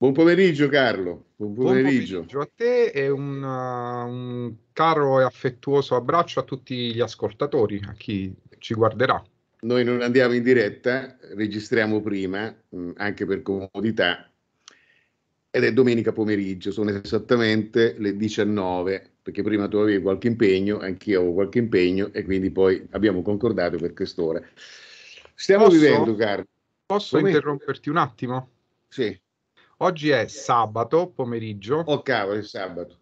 Buon pomeriggio Carlo, buon pomeriggio. Buon pomeriggio a te e un, uh, un, caro e affettuoso abbraccio a tutti gli ascoltatori, a chi ci guarderà. Noi non andiamo in diretta, registriamo prima, mh, mm, anche per comodità, ed è domenica pomeriggio, sono esattamente le 19, perché prima tu avevi qualche impegno, anch'io avevo qualche impegno e quindi poi abbiamo concordato per quest'ora. Stiamo posso, vivendo Carlo. Posso Come... interromperti un attimo? Sì. Oggi è sabato pomeriggio. Oh cavolo, è sabato.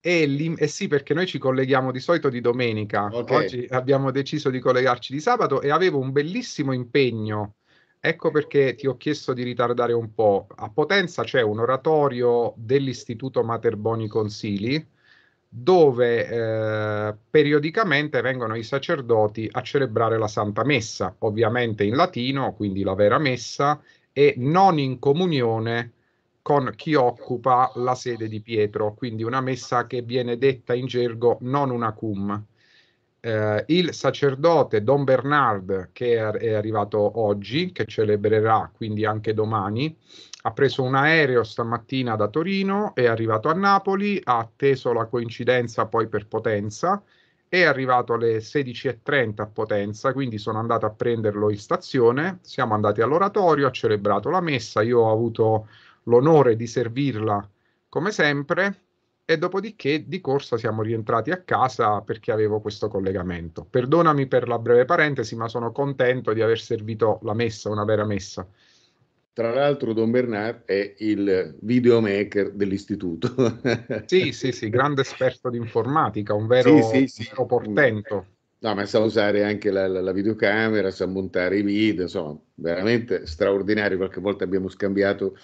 E, li, eh sì, perché noi ci colleghiamo di solito di domenica. Okay. Oggi abbiamo deciso di collegarci di sabato e avevo un bellissimo impegno. Ecco perché ti ho chiesto di ritardare un po'. A Potenza c'è un oratorio dell'Istituto Materboni Consili dove eh, periodicamente vengono i sacerdoti a celebrare la Santa Messa, ovviamente in latino, quindi la vera messa, e non in comunione con chi occupa la sede di Pietro, quindi una messa che viene detta in gergo non una cum. Eh, il sacerdote Don Bernard, che è arrivato oggi, che celebrerà quindi anche domani, ha preso un aereo stamattina da Torino, è arrivato a Napoli, ha atteso la coincidenza poi per Potenza, è arrivato alle 16.30 a Potenza, quindi sono andato a prenderlo in stazione, siamo andati all'oratorio, ha celebrato la messa, io ho avuto l'onore di servirla come sempre e dopodiché di corsa siamo rientrati a casa perché avevo questo collegamento. Perdonami per la breve parentesi, ma sono contento di aver servito la messa, una vera messa. Tra l'altro Don Bernard è il videomaker dell'istituto. sì, sì, sì, grande esperto di informatica, un vero, sì, sì, sì. vero portento. No, ma sa usare anche la, la, la, videocamera, sa montare i video, insomma, veramente straordinario. Qualche volta abbiamo scambiato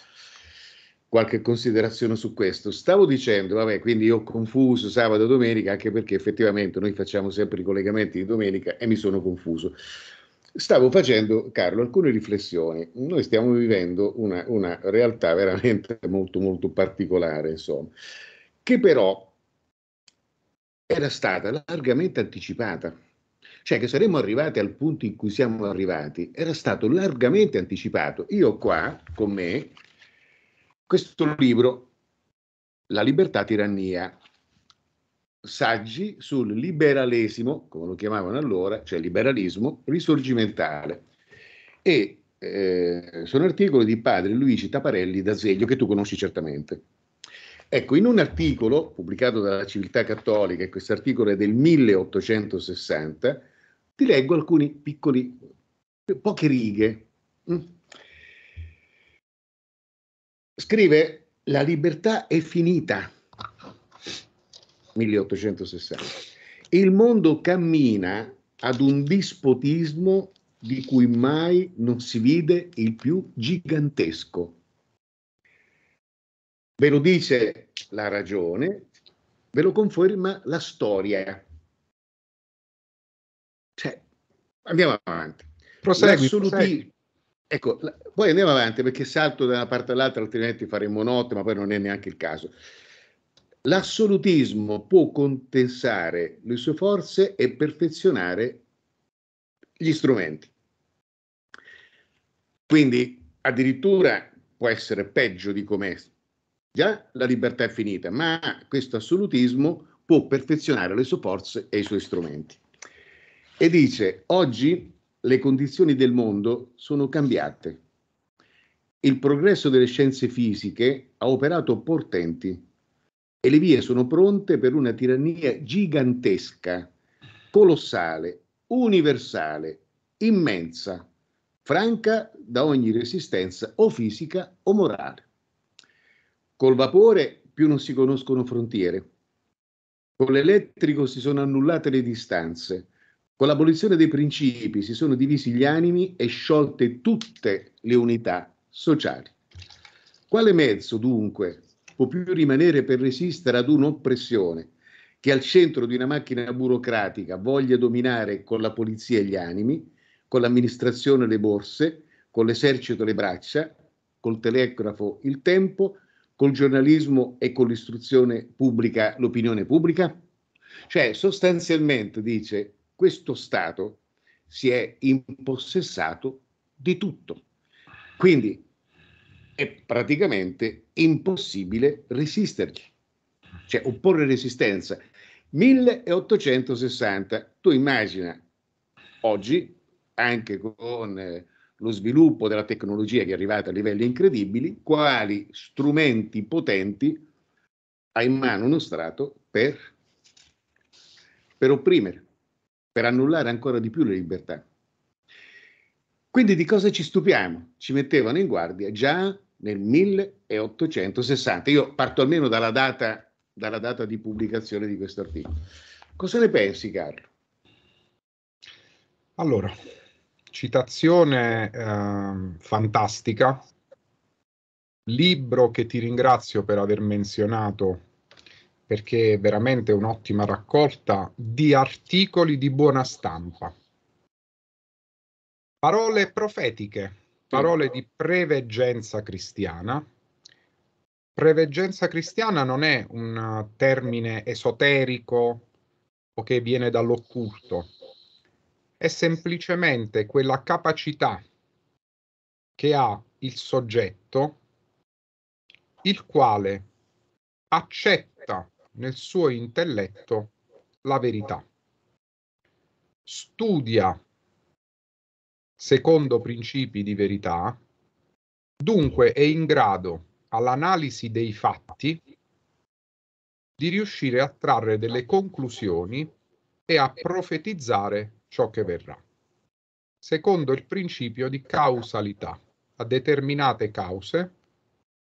qualche considerazione su questo. Stavo dicendo, vabbè, quindi ho confuso sabato e domenica, anche perché effettivamente noi facciamo sempre i collegamenti di domenica e mi sono confuso. Stavo facendo, Carlo, alcune riflessioni. Noi stiamo vivendo una, una realtà veramente molto, molto particolare, insomma, che però era stata largamente anticipata. Cioè che saremmo arrivati al punto in cui siamo arrivati era stato largamente anticipato. Io qua, con me, questo libro, La libertà tirannia, saggi sul liberalesimo, come lo chiamavano allora, cioè liberalismo risorgimentale. E eh, sono articoli di padre Luigi Taparelli d'Azeglio, che tu conosci certamente. Ecco, in un articolo pubblicato dalla Civiltà Cattolica, e questo articolo è del 1860, ti leggo alcuni piccoli, poche righe, mm, scrive La libertà è finita, 1860. Il mondo cammina ad un dispotismo di cui mai non si vide il più gigantesco. Ve lo dice la ragione, ve lo conferma la storia. Cioè, andiamo avanti. Prosegui, prosegui. Ecco, poi andiamo avanti perché salto da una parte all'altra, altrimenti faremo notte, ma poi non è neanche il caso. L'assolutismo può condensare le sue forze e perfezionare gli strumenti. Quindi addirittura può essere peggio di com'è. Già la libertà è finita, ma questo assolutismo può perfezionare le sue forze e i suoi strumenti. E dice, oggi le condizioni del mondo sono cambiate. Il progresso delle scienze fisiche ha operato portenti e le vie sono pronte per una tirannia gigantesca, colossale, universale, immensa, franca da ogni resistenza o fisica o morale. Col vapore più non si conoscono frontiere. Con l'elettrico si sono annullate le distanze con l'abolizione dei principi si sono divisi gli animi e sciolte tutte le unità sociali. Quale mezzo, dunque, può più rimanere per resistere ad un'oppressione che al centro di una macchina burocratica voglia dominare con la polizia gli animi, con l'amministrazione le borse, con l'esercito le braccia, col telegrafo il tempo, col giornalismo e con l'istruzione pubblica l'opinione pubblica? Cioè, sostanzialmente, dice, questo Stato si è impossessato di tutto. Quindi è praticamente impossibile resistergli, cioè opporre resistenza. 1860, tu immagina oggi, anche con eh, lo sviluppo della tecnologia che è arrivata a livelli incredibili, quali strumenti potenti ha in mano uno Stato per, per opprimere per annullare ancora di più le libertà. Quindi di cosa ci stupiamo? Ci mettevano in guardia già nel 1860. Io parto almeno dalla data, dalla data di pubblicazione di questo articolo. Cosa ne pensi, Carlo? Allora, citazione eh, fantastica, libro che ti ringrazio per aver menzionato perché è veramente un'ottima raccolta di articoli di buona stampa. Parole profetiche, parole di preveggenza cristiana. Preveggenza cristiana non è un termine esoterico o che viene dall'occulto, è semplicemente quella capacità che ha il soggetto, il quale accetta nel suo intelletto la verità. Studia secondo principi di verità, dunque è in grado all'analisi dei fatti di riuscire a trarre delle conclusioni e a profetizzare ciò che verrà, secondo il principio di causalità. A determinate cause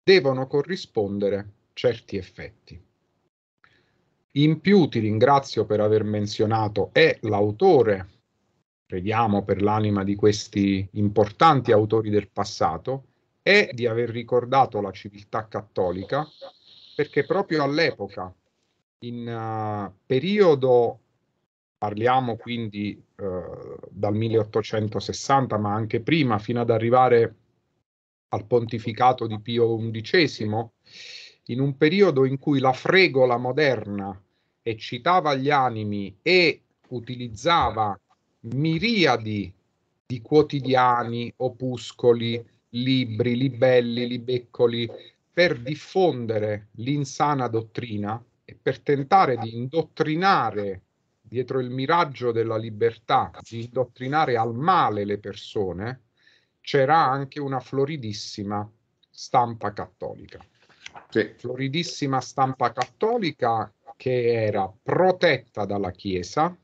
devono corrispondere certi effetti. In più ti ringrazio per aver menzionato è l'autore, crediamo per l'anima di questi importanti autori del passato, e di aver ricordato la civiltà cattolica, perché proprio all'epoca, in uh, periodo, parliamo quindi uh, dal 1860, ma anche prima, fino ad arrivare al pontificato di Pio XI, in un periodo in cui la fregola moderna eccitava gli animi e utilizzava miriadi di quotidiani, opuscoli, libri, libelli, libeccoli per diffondere l'insana dottrina e per tentare di indottrinare dietro il miraggio della libertà, di indottrinare al male le persone, c'era anche una floridissima stampa cattolica sì. floridissima stampa cattolica che era protetta dalla Chiesa,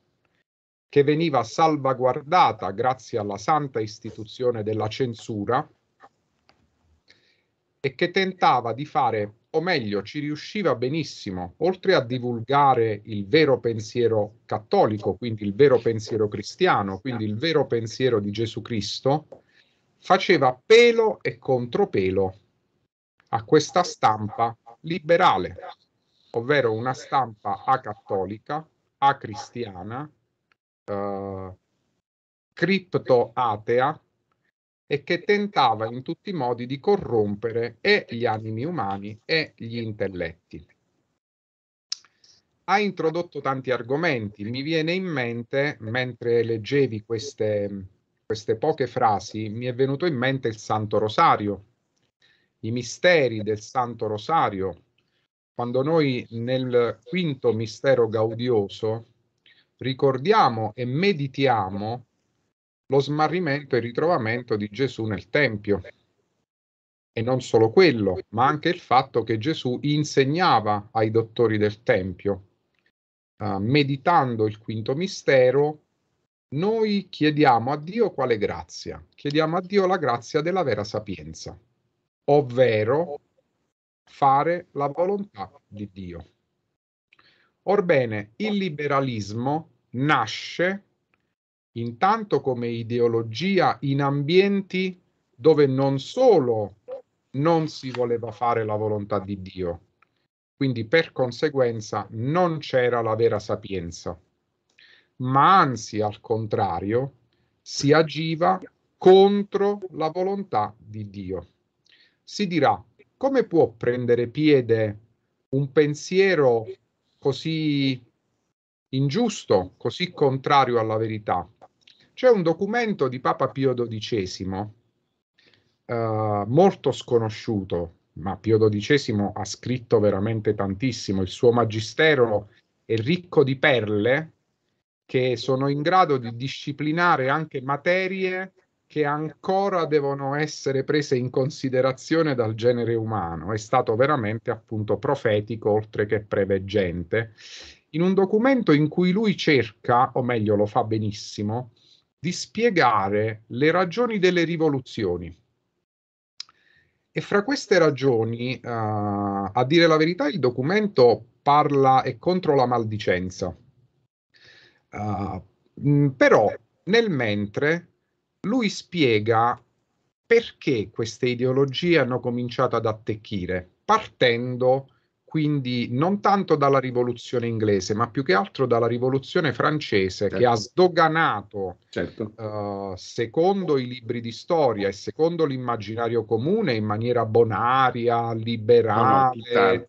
che veniva salvaguardata grazie alla santa istituzione della censura e che tentava di fare, o meglio, ci riusciva benissimo, oltre a divulgare il vero pensiero cattolico, quindi il vero pensiero cristiano, quindi il vero pensiero di Gesù Cristo, faceva pelo e contropelo a questa stampa liberale, ovvero una stampa acattolica, acristiana, eh, criptoatea e che tentava in tutti i modi di corrompere e gli animi umani e gli intelletti. Ha introdotto tanti argomenti. Mi viene in mente, mentre leggevi queste, queste poche frasi, mi è venuto in mente il Santo Rosario, i misteri del Santo Rosario, quando noi nel quinto mistero gaudioso ricordiamo e meditiamo lo smarrimento e il ritrovamento di Gesù nel Tempio. E non solo quello, ma anche il fatto che Gesù insegnava ai dottori del Tempio. Uh, meditando il quinto mistero, noi chiediamo a Dio quale grazia? Chiediamo a Dio la grazia della vera sapienza ovvero fare la volontà di Dio. Orbene, il liberalismo nasce intanto come ideologia in ambienti dove non solo non si voleva fare la volontà di Dio, quindi per conseguenza non c'era la vera sapienza, ma anzi al contrario si agiva contro la volontà di Dio si dirà come può prendere piede un pensiero così ingiusto, così contrario alla verità. C'è un documento di Papa Pio XII, eh, molto sconosciuto, ma Pio XII ha scritto veramente tantissimo, il suo magistero è ricco di perle che sono in grado di disciplinare anche materie che ancora devono essere prese in considerazione dal genere umano. È stato veramente appunto profetico oltre che preveggente. In un documento in cui lui cerca, o meglio lo fa benissimo, di spiegare le ragioni delle rivoluzioni. E fra queste ragioni, uh, a dire la verità, il documento parla e contro la maldicenza. Uh, mh, però nel mentre lui spiega perché queste ideologie hanno cominciato ad attecchire, partendo quindi non tanto dalla rivoluzione inglese, ma più che altro dalla rivoluzione francese certo. che ha certo. sdoganato, certo. uh, secondo i libri di storia e secondo l'immaginario comune, in maniera bonaria, liberale, no, no,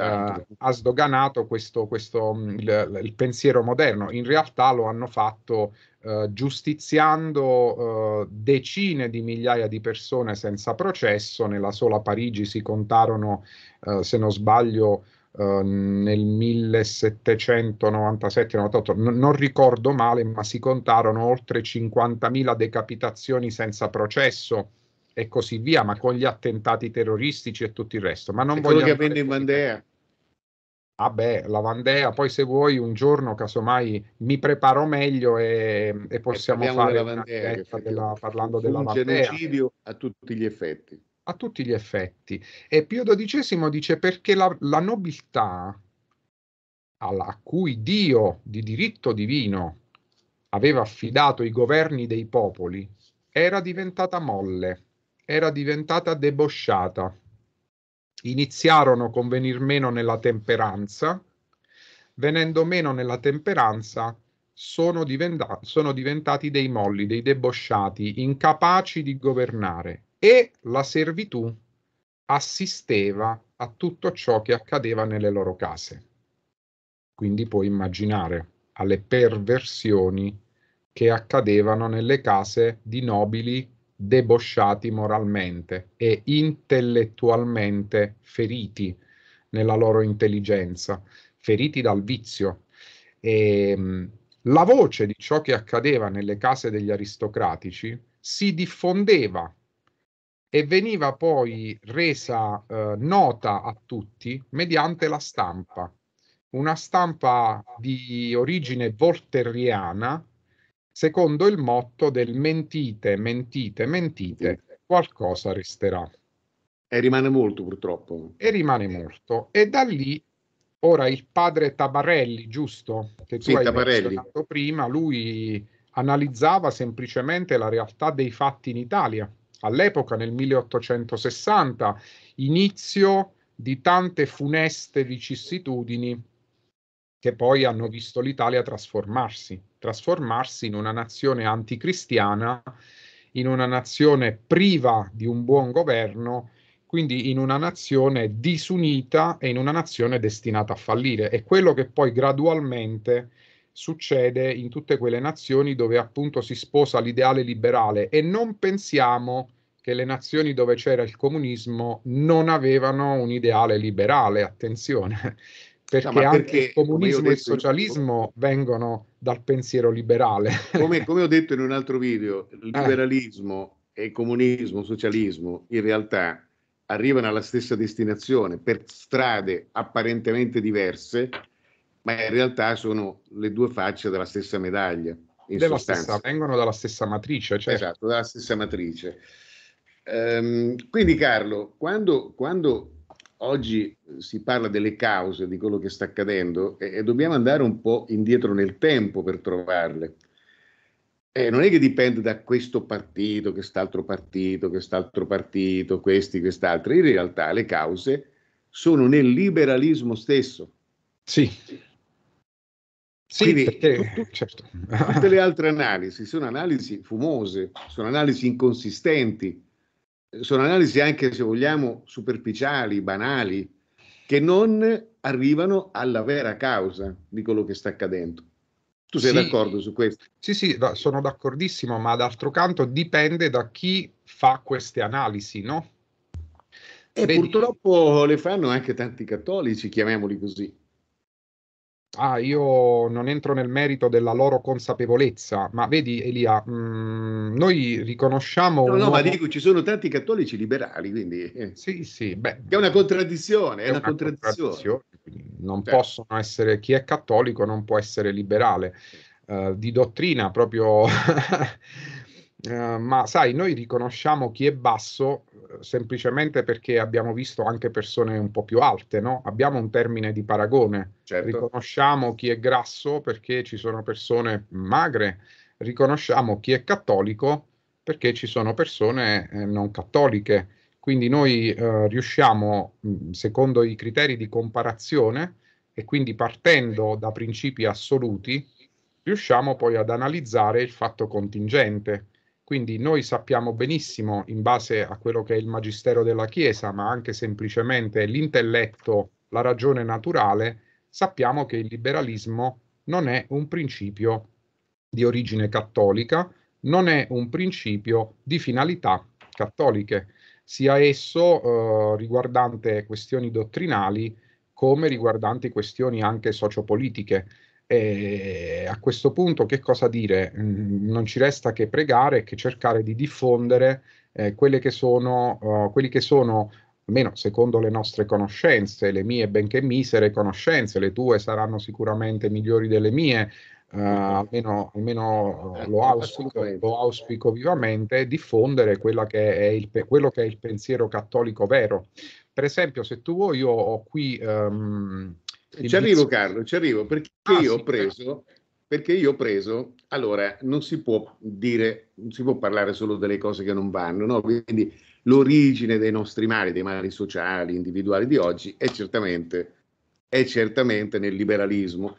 Uh, ha sdoganato questo, questo mm, il, il, pensiero moderno. In realtà lo hanno fatto eh, giustiziando eh, decine di migliaia di persone senza processo. Nella sola Parigi si contarono, eh, se non sbaglio, eh, nel 1797-98, n- non ricordo male, ma si contarono oltre 50.000 decapitazioni senza processo e così via, ma con gli attentati terroristici e tutto il resto. Ma non voglio... Quello che avvenne in Mandea ah beh, la Vandea, poi se vuoi un giorno casomai mi preparo meglio e, e possiamo e fare della Vandea, della, parlando della Vandea. Un genocidio a tutti gli effetti. A tutti gli effetti. E Pio XII dice perché la, la nobiltà alla, a cui Dio di diritto divino aveva affidato i governi dei popoli era diventata molle, era diventata debosciata iniziarono con venir meno nella temperanza, venendo meno nella temperanza sono, diventa- sono diventati dei molli, dei debosciati, incapaci di governare e la servitù assisteva a tutto ciò che accadeva nelle loro case. Quindi puoi immaginare alle perversioni che accadevano nelle case di nobili debosciati moralmente e intellettualmente feriti nella loro intelligenza, feriti dal vizio. E, ehm, la voce di ciò che accadeva nelle case degli aristocratici si diffondeva e veniva poi resa eh, nota a tutti mediante la stampa, una stampa di origine volterriana secondo il motto del mentite, mentite, mentite, qualcosa resterà. E rimane molto purtroppo. E rimane molto. E da lì, ora il padre Tabarelli, giusto? Che tu sì, hai Tabarelli. menzionato prima, lui analizzava semplicemente la realtà dei fatti in Italia. All'epoca, nel 1860, inizio di tante funeste vicissitudini che poi hanno visto l'Italia trasformarsi trasformarsi in una nazione anticristiana, in una nazione priva di un buon governo, quindi in una nazione disunita e in una nazione destinata a fallire. È quello che poi gradualmente succede in tutte quelle nazioni dove appunto si sposa l'ideale liberale e non pensiamo che le nazioni dove c'era il comunismo non avevano un ideale liberale, attenzione, perché, cioè, no, perché il comunismo detto, e il socialismo vengono dal pensiero liberale. come, come, ho detto in un altro video, il eh. liberalismo eh. e il comunismo, il socialismo, in realtà arrivano alla stessa destinazione per strade apparentemente diverse, ma in realtà sono le due facce della stessa medaglia. della Stessa, vengono dalla stessa matrice. Cioè. Esatto, dalla stessa matrice. Ehm, quindi Carlo, quando, quando oggi eh, si parla delle cause di quello che sta accadendo e, e dobbiamo andare un po' indietro nel tempo per trovarle. Eh, non è che dipende da questo partito, quest'altro partito, quest'altro partito, questi, quest'altro. In realtà le cause sono nel liberalismo stesso. Sì. sì Quindi, perché, tu, certo. tutte le altre analisi sono analisi fumose, sono analisi inconsistenti sono analisi anche se vogliamo superficiali, banali, che non arrivano alla vera causa di quello che sta accadendo. Tu sei sì, d'accordo su questo? Sì, sì, da, sono d'accordissimo, ma d'altro canto dipende da chi fa queste analisi, no? E Vedi? purtroppo le fanno anche tanti cattolici, chiamiamoli così. Ah, io non entro nel merito della loro consapevolezza, ma vedi Elia, mh, mm, noi riconosciamo... No, no, uomo... ma dico, ci sono tanti cattolici liberali, quindi... Eh. Sì, sì, beh... è una contraddizione, è, è una, una, contraddizione. contraddizione. Non certo. possono essere... Chi è cattolico non può essere liberale. Uh, di dottrina proprio Eh, ma sai, noi riconosciamo chi è basso eh, semplicemente perché abbiamo visto anche persone un po' più alte, no? Abbiamo un termine di paragone. Certo. Riconosciamo chi è grasso perché ci sono persone magre, riconosciamo chi è cattolico perché ci sono persone eh, non cattoliche. Quindi noi eh, riusciamo, mm, secondo i criteri di comparazione, e quindi partendo da principi assoluti, riusciamo poi ad analizzare il fatto contingente. Quindi noi sappiamo benissimo, in base a quello che è il magistero della Chiesa, ma anche semplicemente l'intelletto, la ragione naturale, sappiamo che il liberalismo non è un principio di origine cattolica, non è un principio di finalità cattoliche, sia esso eh, riguardante questioni dottrinali come riguardanti questioni anche sociopolitiche. E eh, a questo punto che cosa dire? Mm, non ci resta che pregare e che cercare di diffondere eh, quelle che sono, uh, quelli che sono, almeno secondo le nostre conoscenze, le mie benché misere conoscenze, le tue saranno sicuramente migliori delle mie, uh, almeno, almeno oh, lo, ecco, auspico, lo, auspico, vivamente, diffondere che il, quello che è il pensiero cattolico vero. Per esempio, se tu vuoi, io ho qui... Um, ci arrivo Carlo, ci arrivo, perché ah, io sì, ho preso, perché io ho preso, allora non si può dire, non si può parlare solo delle cose che non vanno, no? quindi l'origine dei nostri mali, dei mali sociali, individuali di oggi è certamente, è certamente nel liberalismo.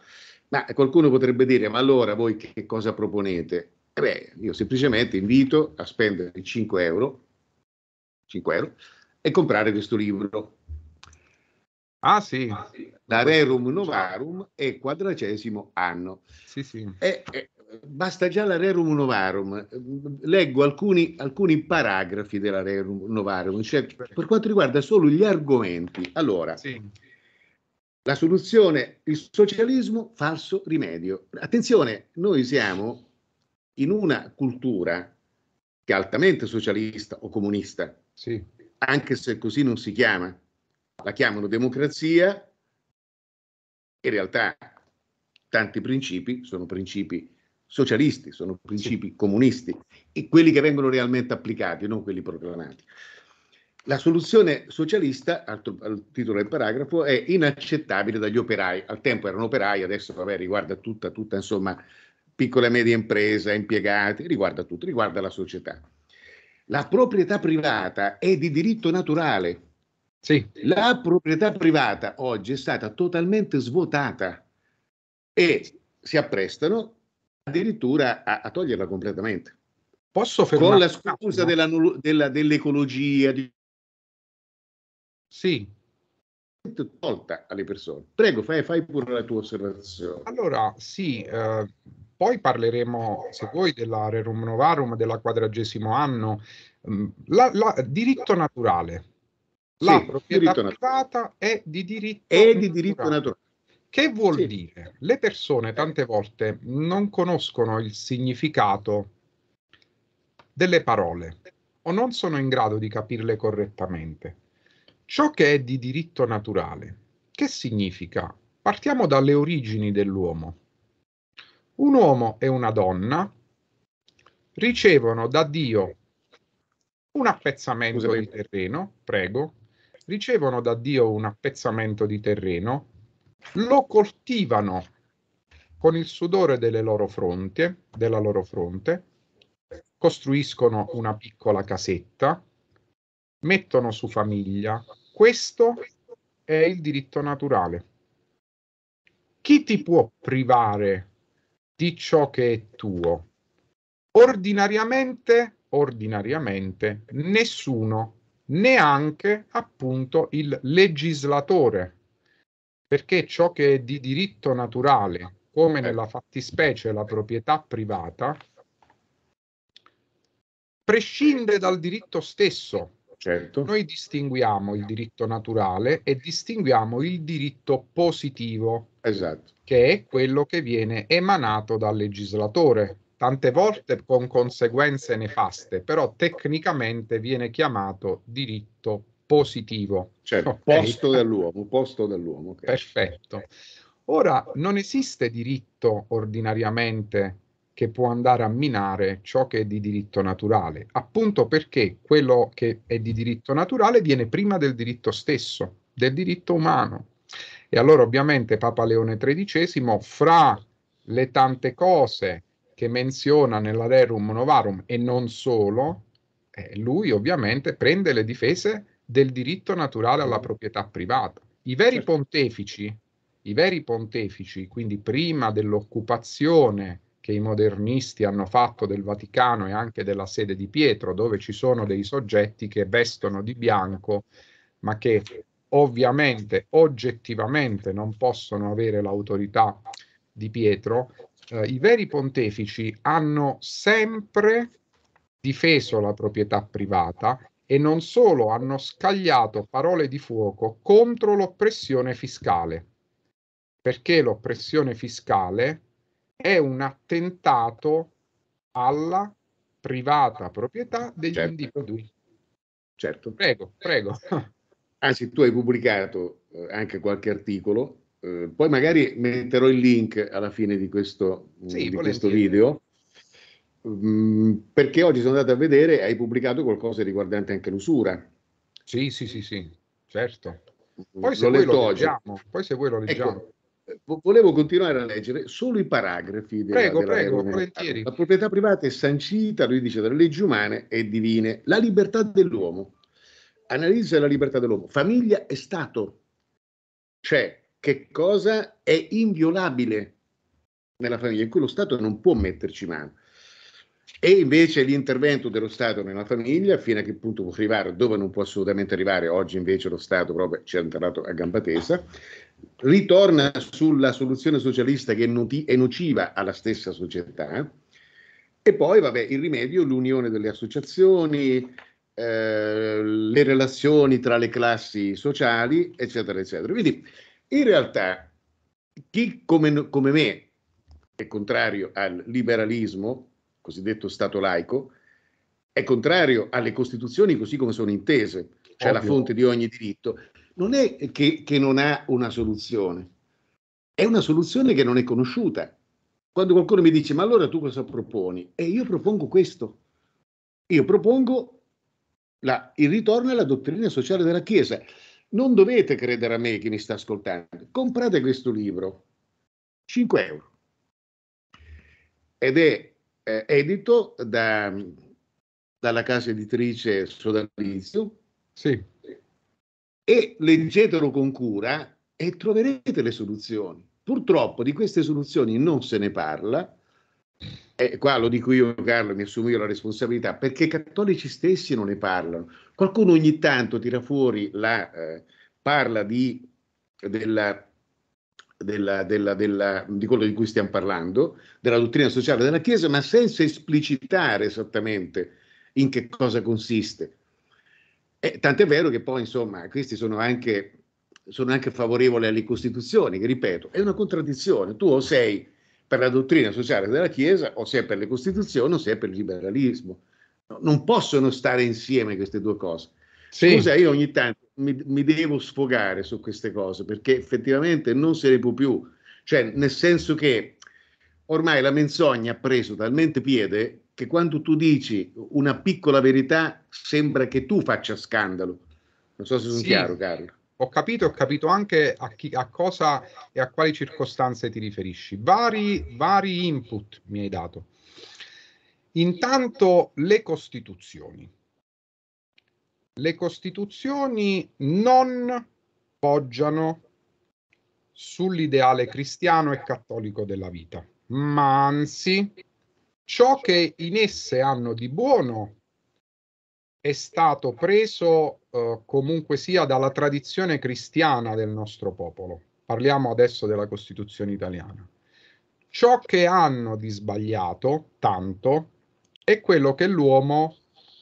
Ma qualcuno potrebbe dire, ma allora voi che cosa proponete? Eh beh, io semplicemente invito a spendere 5 euro, 5 euro e comprare questo libro. Ah sì. Ah, sì. La rerum novarum è quadracesimo anno. Sì, sì. E, e, basta già la rerum novarum. Leggo alcuni, alcuni paragrafi della rerum novarum, cioè per quanto riguarda solo gli argomenti. Allora, sì. la soluzione, il socialismo, falso rimedio. Attenzione, noi siamo in una cultura che è altamente socialista o comunista, sì. anche se così non si chiama. La chiamano democrazia, in realtà tanti principi sono principi socialisti, sono principi comunisti, e quelli che vengono realmente applicati, non quelli proclamati. La soluzione socialista, al, al titolo del paragrafo, è inaccettabile dagli operai. Al tempo erano operai, adesso vabbè, riguarda tutta, tutta insomma, piccola e media impresa, impiegati, riguarda tutto, riguarda la società. La proprietà privata è di diritto naturale, sì. La proprietà privata oggi è stata totalmente svuotata e si apprestano addirittura a, a toglierla completamente. Posso fermare? Con la scusa della, della, dell'ecologia. Di... Sì. Tolta alle persone. Prego, fai, fai pure la tua osservazione. Allora, sì, eh, poi parleremo, se vuoi, della Rerum Novarum della quadragesimo anno. Mm, la, la, diritto naturale, la sì, proprietà privata è di diritto, è di diritto naturale. Che vuol sì. dire? Le persone tante volte non conoscono il significato delle parole o non sono in grado di capirle correttamente. Ciò che è di diritto naturale, che significa? Partiamo dalle origini dell'uomo. Un uomo e una donna ricevono da Dio un appezzamento Scusami. di terreno, prego ricevono da Dio un appezzamento di terreno, lo coltivano con il sudore delle loro fronte, della loro fronte, costruiscono una piccola casetta, mettono su famiglia. Questo è il diritto naturale. Chi ti può privare di ciò che è tuo? Ordinariamente, ordinariamente, nessuno neanche appunto il legislatore, perché ciò che è di diritto naturale, come nella fattispecie la proprietà privata, prescinde dal diritto stesso. Certo. Noi distinguiamo il diritto naturale e distinguiamo il diritto positivo, esatto. che è quello che viene emanato dal legislatore, tante volte con conseguenze nefaste, però tecnicamente viene chiamato diritto positivo. Cioè, okay. dell'uomo, posto dell'uomo. Okay. Perfetto. Ora, non esiste diritto ordinariamente che può andare a minare ciò che è di diritto naturale, appunto perché quello che è di diritto naturale viene prima del diritto stesso, del diritto umano. E allora ovviamente Papa Leone XIII, fra le tante cose che menziona nella Rerum Novarum e non solo, eh, lui ovviamente prende le difese del diritto naturale alla mm. proprietà privata. I veri certo. pontefici, i veri pontefici, quindi prima dell'occupazione che i modernisti hanno fatto del Vaticano e anche della sede di Pietro, dove ci sono dei soggetti che vestono di bianco, ma che ovviamente oggettivamente non possono avere l'autorità di Pietro, eh, i veri pontefici hanno sempre difeso la proprietà privata e non solo hanno scagliato parole di fuoco contro l'oppressione fiscale, perché l'oppressione fiscale è un attentato alla privata proprietà degli certo. individui. Certo. Prego, prego. Anzi, tu hai pubblicato eh, anche qualche articolo eh, poi magari metterò il link alla fine di questo, mm, sì, di questo video, mm, perché oggi sono andato a vedere, hai pubblicato qualcosa riguardante anche l'usura. Sì, sì, sì, sì, certo. Mm, poi se, voi lo, leggiamo, poi se vuoi lo ecco, leggiamo. Ecco volevo continuare a leggere solo i paragrafi della, prego, della prego, volentieri. La proprietà privata è sancita, lui dice, dalle leggi umane e divine. La libertà dell'uomo. Analizza la libertà dell'uomo. Famiglia e Stato. Cioè, che cosa è inviolabile nella famiglia, in cui lo Stato non può metterci mano. E invece l'intervento dello Stato nella famiglia, fino a che punto può arrivare, dove non può assolutamente arrivare, oggi invece lo Stato proprio ci ha entrato a gamba tesa, ritorna sulla soluzione socialista che è nociva alla stessa società. Eh? E poi, vabbè, il rimedio, l'unione delle associazioni, eh, le relazioni tra le classi sociali, eccetera, eccetera. Quindi in realtà, chi come, come me è contrario al liberalismo, cosiddetto Stato laico, è contrario alle Costituzioni così come sono intese, cioè Ovvio. la fonte di ogni diritto, non è che, che, non ha una soluzione, è una soluzione che non è conosciuta. Quando qualcuno mi dice, ma allora tu cosa proponi? E io propongo questo. Io propongo la, il ritorno alla dottrina sociale della Chiesa. Non dovete credere a me che mi sta ascoltando. Comprate questo libro, 5 euro. Ed è eh, edito da, dalla casa editrice Sodalizio. Sì. E leggetelo con cura e troverete le soluzioni. Purtroppo di queste soluzioni non se ne parla e eh, qua lo dico io Carlo, mi assumo io la responsabilità, perché i cattolici stessi non ne parlano. Qualcuno ogni tanto tira fuori la, eh, parla di, della, della, della, di quello di cui stiamo parlando, della dottrina sociale della Chiesa, ma senza esplicitare esattamente in che cosa consiste. E, tant'è vero che poi, insomma, questi sono anche, sono anche favorevoli alle Costituzioni, che ripeto, è una contraddizione. Tu o sei per la dottrina sociale della Chiesa o se è per le Costituzioni o se è per il liberalismo. Non possono stare insieme queste due cose. Sì. Scusa, io ogni tanto mi, mi, devo sfogare su queste cose perché effettivamente non se ne può più. Cioè, nel senso che ormai la menzogna ha preso talmente piede che quando tu dici una piccola verità sembra che tu faccia scandalo. Non so se sono sì. chiaro, Carlo ho capito ho capito anche a, chi, a, cosa e a quali circostanze ti riferisci. Vari, vari input mi hai dato. Intanto le costituzioni. Le costituzioni non poggiano sull'ideale cristiano e cattolico della vita, ma anzi ciò che in esse hanno di buono è stato preso eh, comunque sia dalla tradizione cristiana del nostro popolo. Parliamo adesso della Costituzione italiana. Ciò che hanno di sbagliato tanto è quello che l'uomo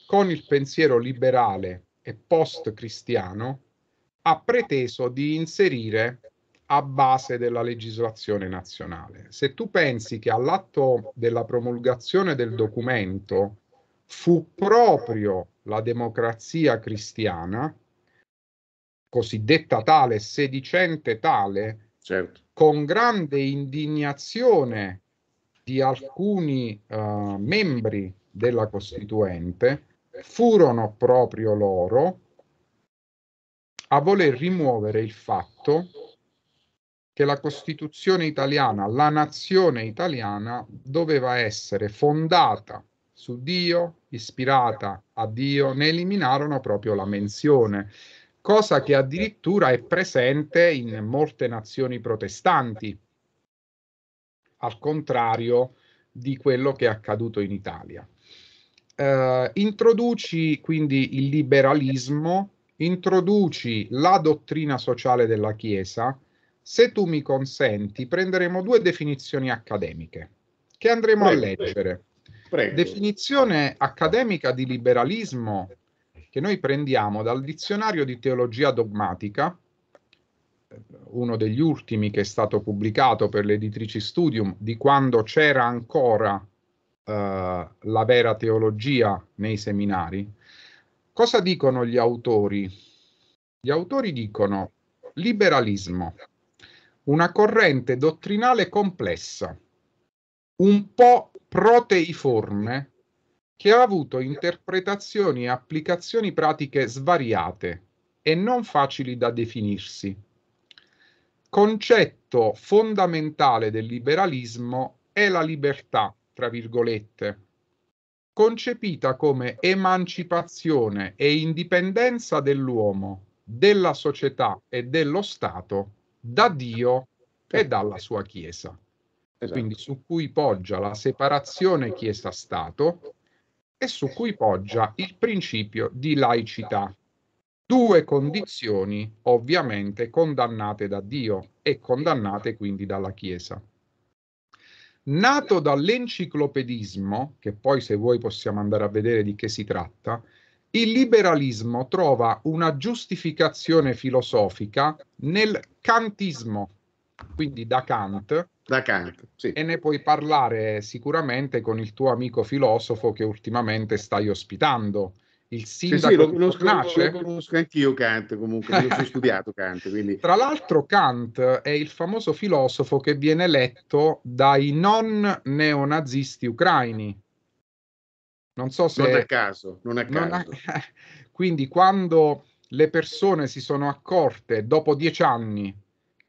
con il pensiero liberale e post-cristiano ha preteso di inserire a base della legislazione nazionale. Se tu pensi che all'atto della promulgazione del documento fu proprio la democrazia cristiana, cosiddetta tale, sedicente tale, certo. con grande indignazione di alcuni uh, membri della Costituente, furono proprio loro a voler rimuovere il fatto che la Costituzione italiana, la nazione italiana, doveva essere fondata su Dio, ispirata a Dio, ne eliminarono proprio la menzione, cosa che addirittura è presente in molte nazioni protestanti, al contrario di quello che è accaduto in Italia. Eh, introduci quindi il liberalismo, introduci la dottrina sociale della Chiesa, se tu mi consenti, prenderemo due definizioni accademiche che andremo a leggere. Prego. Definizione accademica di liberalismo che noi prendiamo dal dizionario di teologia dogmatica, uno degli ultimi che è stato pubblicato per le Studium, di quando c'era ancora uh, la vera teologia nei seminari. Cosa dicono gli autori? Gli autori dicono liberalismo, una corrente dottrinale complessa, un po' proteiforme che ha avuto interpretazioni e applicazioni pratiche svariate e non facili da definirsi. Concetto fondamentale del liberalismo è la libertà, tra virgolette, concepita come emancipazione e indipendenza dell'uomo, della società e dello Stato da Dio e dalla sua Chiesa esatto. quindi su cui poggia la separazione Chiesa-Stato e su cui poggia il principio di laicità. Due condizioni ovviamente condannate da Dio e condannate quindi dalla Chiesa. Nato dall'enciclopedismo, che poi se vuoi possiamo andare a vedere di che si tratta, il liberalismo trova una giustificazione filosofica nel kantismo, quindi da Kant, da Kant, sì. E ne puoi parlare sicuramente con il tuo amico filosofo che ultimamente stai ospitando. Il sindaco sì, sì, lo, conosco, lo conosco anch'io Kant, comunque, ho studiato Kant. Quindi... Tra l'altro Kant è il famoso filosofo che viene letto dai non neonazisti ucraini. Non so se... Non a caso, non a caso. Non a... Quindi quando le persone si sono accorte dopo dieci anni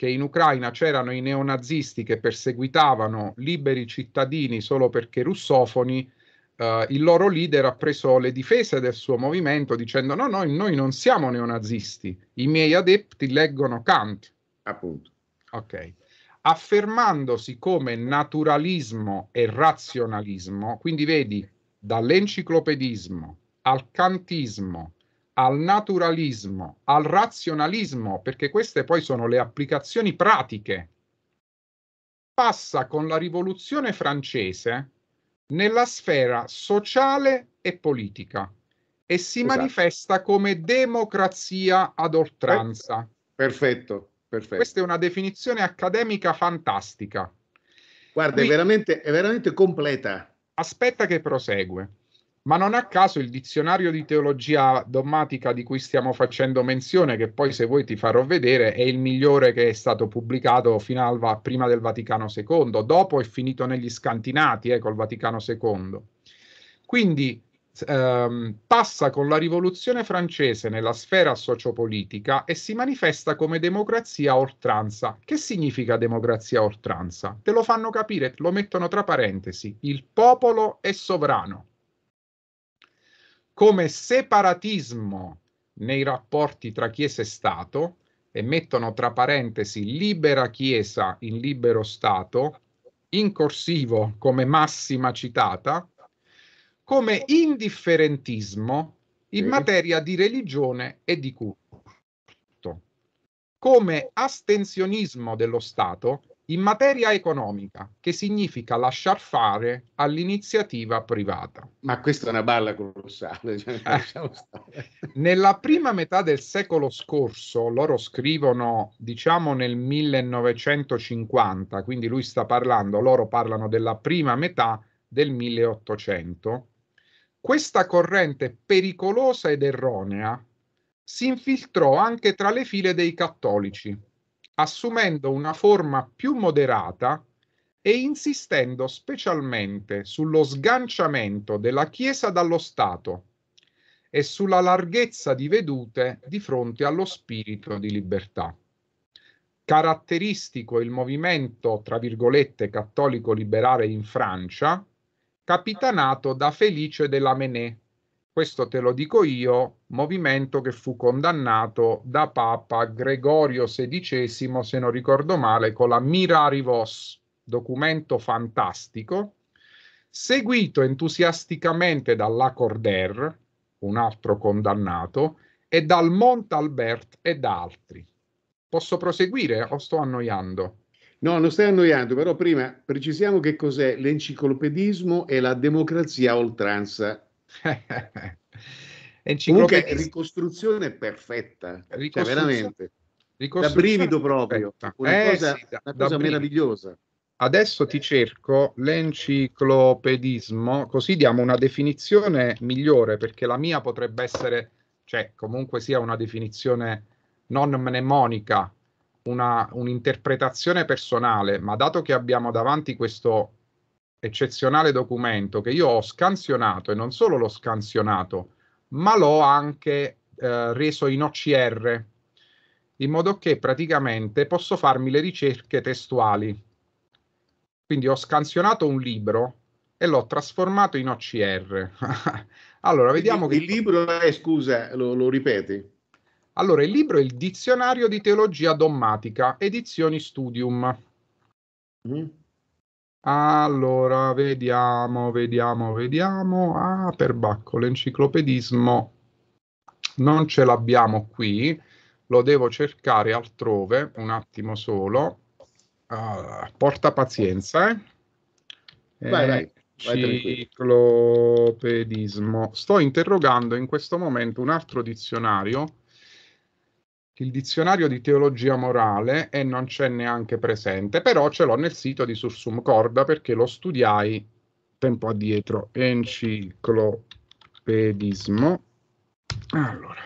che in Ucraina c'erano i neonazisti che perseguitavano liberi cittadini solo perché russofoni, eh, il loro leader ha preso le difese del suo movimento dicendo no, no, noi non siamo neonazisti, i miei adepti leggono Kant. Appunto. Ok. Affermandosi come naturalismo e razionalismo, quindi vedi, dall'enciclopedismo al kantismo, al naturalismo, al razionalismo, perché queste poi sono le applicazioni pratiche, passa con la rivoluzione francese nella sfera sociale e politica e si esatto. manifesta come democrazia ad oltranza. Perfetto, perfetto. Questa è una definizione accademica fantastica. Guarda, Qui, è, veramente, è veramente completa. Aspetta che prosegue. Ma non a caso il dizionario di teologia dogmatica di cui stiamo facendo menzione, che poi se vuoi ti farò vedere, è il migliore che è stato pubblicato fino al prima del Vaticano II, dopo è finito negli scantinati eh, col Vaticano II. Quindi ehm, passa con la rivoluzione francese nella sfera sociopolitica e si manifesta come democrazia a oltranza. Che significa democrazia a oltranza? Te lo fanno capire, lo mettono tra parentesi, il popolo è sovrano come separatismo nei rapporti tra Chiesa e Stato e mettono tra parentesi libera Chiesa in libero Stato, in corsivo come massima citata, come indifferentismo in materia di religione e di culto, come astensionismo dello Stato in materia economica, che significa lasciar fare all'iniziativa privata. Ma questa è una balla colossale. Cioè, eh. Nella prima metà del secolo scorso, loro scrivono, diciamo nel 1950, quindi lui sta parlando, loro parlano della prima metà del 1800, questa corrente pericolosa ed erronea si infiltrò anche tra le file dei cattolici assumendo una forma più moderata e insistendo specialmente sullo sganciamento della Chiesa dallo Stato e sulla larghezza di vedute di fronte allo spirito di libertà. Caratteristico il movimento, tra virgolette, cattolico liberale in Francia, capitanato da Felice Delamenet, questo te lo dico io, movimento che fu condannato da Papa Gregorio XVI, se non ricordo male, con la Mirari Vos, documento fantastico, seguito entusiasticamente dalla dall'Accorder, un altro condannato, e dal Montalbert e da altri. Posso proseguire o sto annoiando? No, non stai annoiando, però prima precisiamo che cos'è l'enciclopedismo e la democrazia a oltranza Comunque ricostruzione perfetta, cioè, ricostruzione, cioè veramente. Ricostruzione da brivido proprio, una, eh, cosa, sì, da, una cosa meravigliosa. Adesso ti cerco l'enciclopedismo, così diamo una definizione migliore, perché la mia potrebbe essere, cioè comunque sia una definizione non mnemonica, una, un'interpretazione personale, ma dato che abbiamo davanti questo eccezionale documento che io ho scansionato e non solo l'ho scansionato, ma l'ho anche eh, reso in OCR, in modo che praticamente posso farmi le ricerche testuali. Quindi ho scansionato un libro e l'ho trasformato in OCR. allora, vediamo il, che... Il libro è, scusa, lo, lo ripeti? Allora, il libro è il Dizionario di Teologia Dommatica, edizioni Studium. Mm. Allora, vediamo, vediamo, vediamo. Ah, perbacco, l'enciclopedismo non ce l'abbiamo qui, lo devo cercare altrove, un attimo solo. Uh, porta pazienza, eh. Vai, vai. Eh, enciclopedismo. Sto interrogando in questo momento un altro dizionario il dizionario di teologia morale e non c'è neanche presente, però ce l'ho nel sito di Sursum Corda perché lo studiai tempo addietro, enciclopedismo. Allora,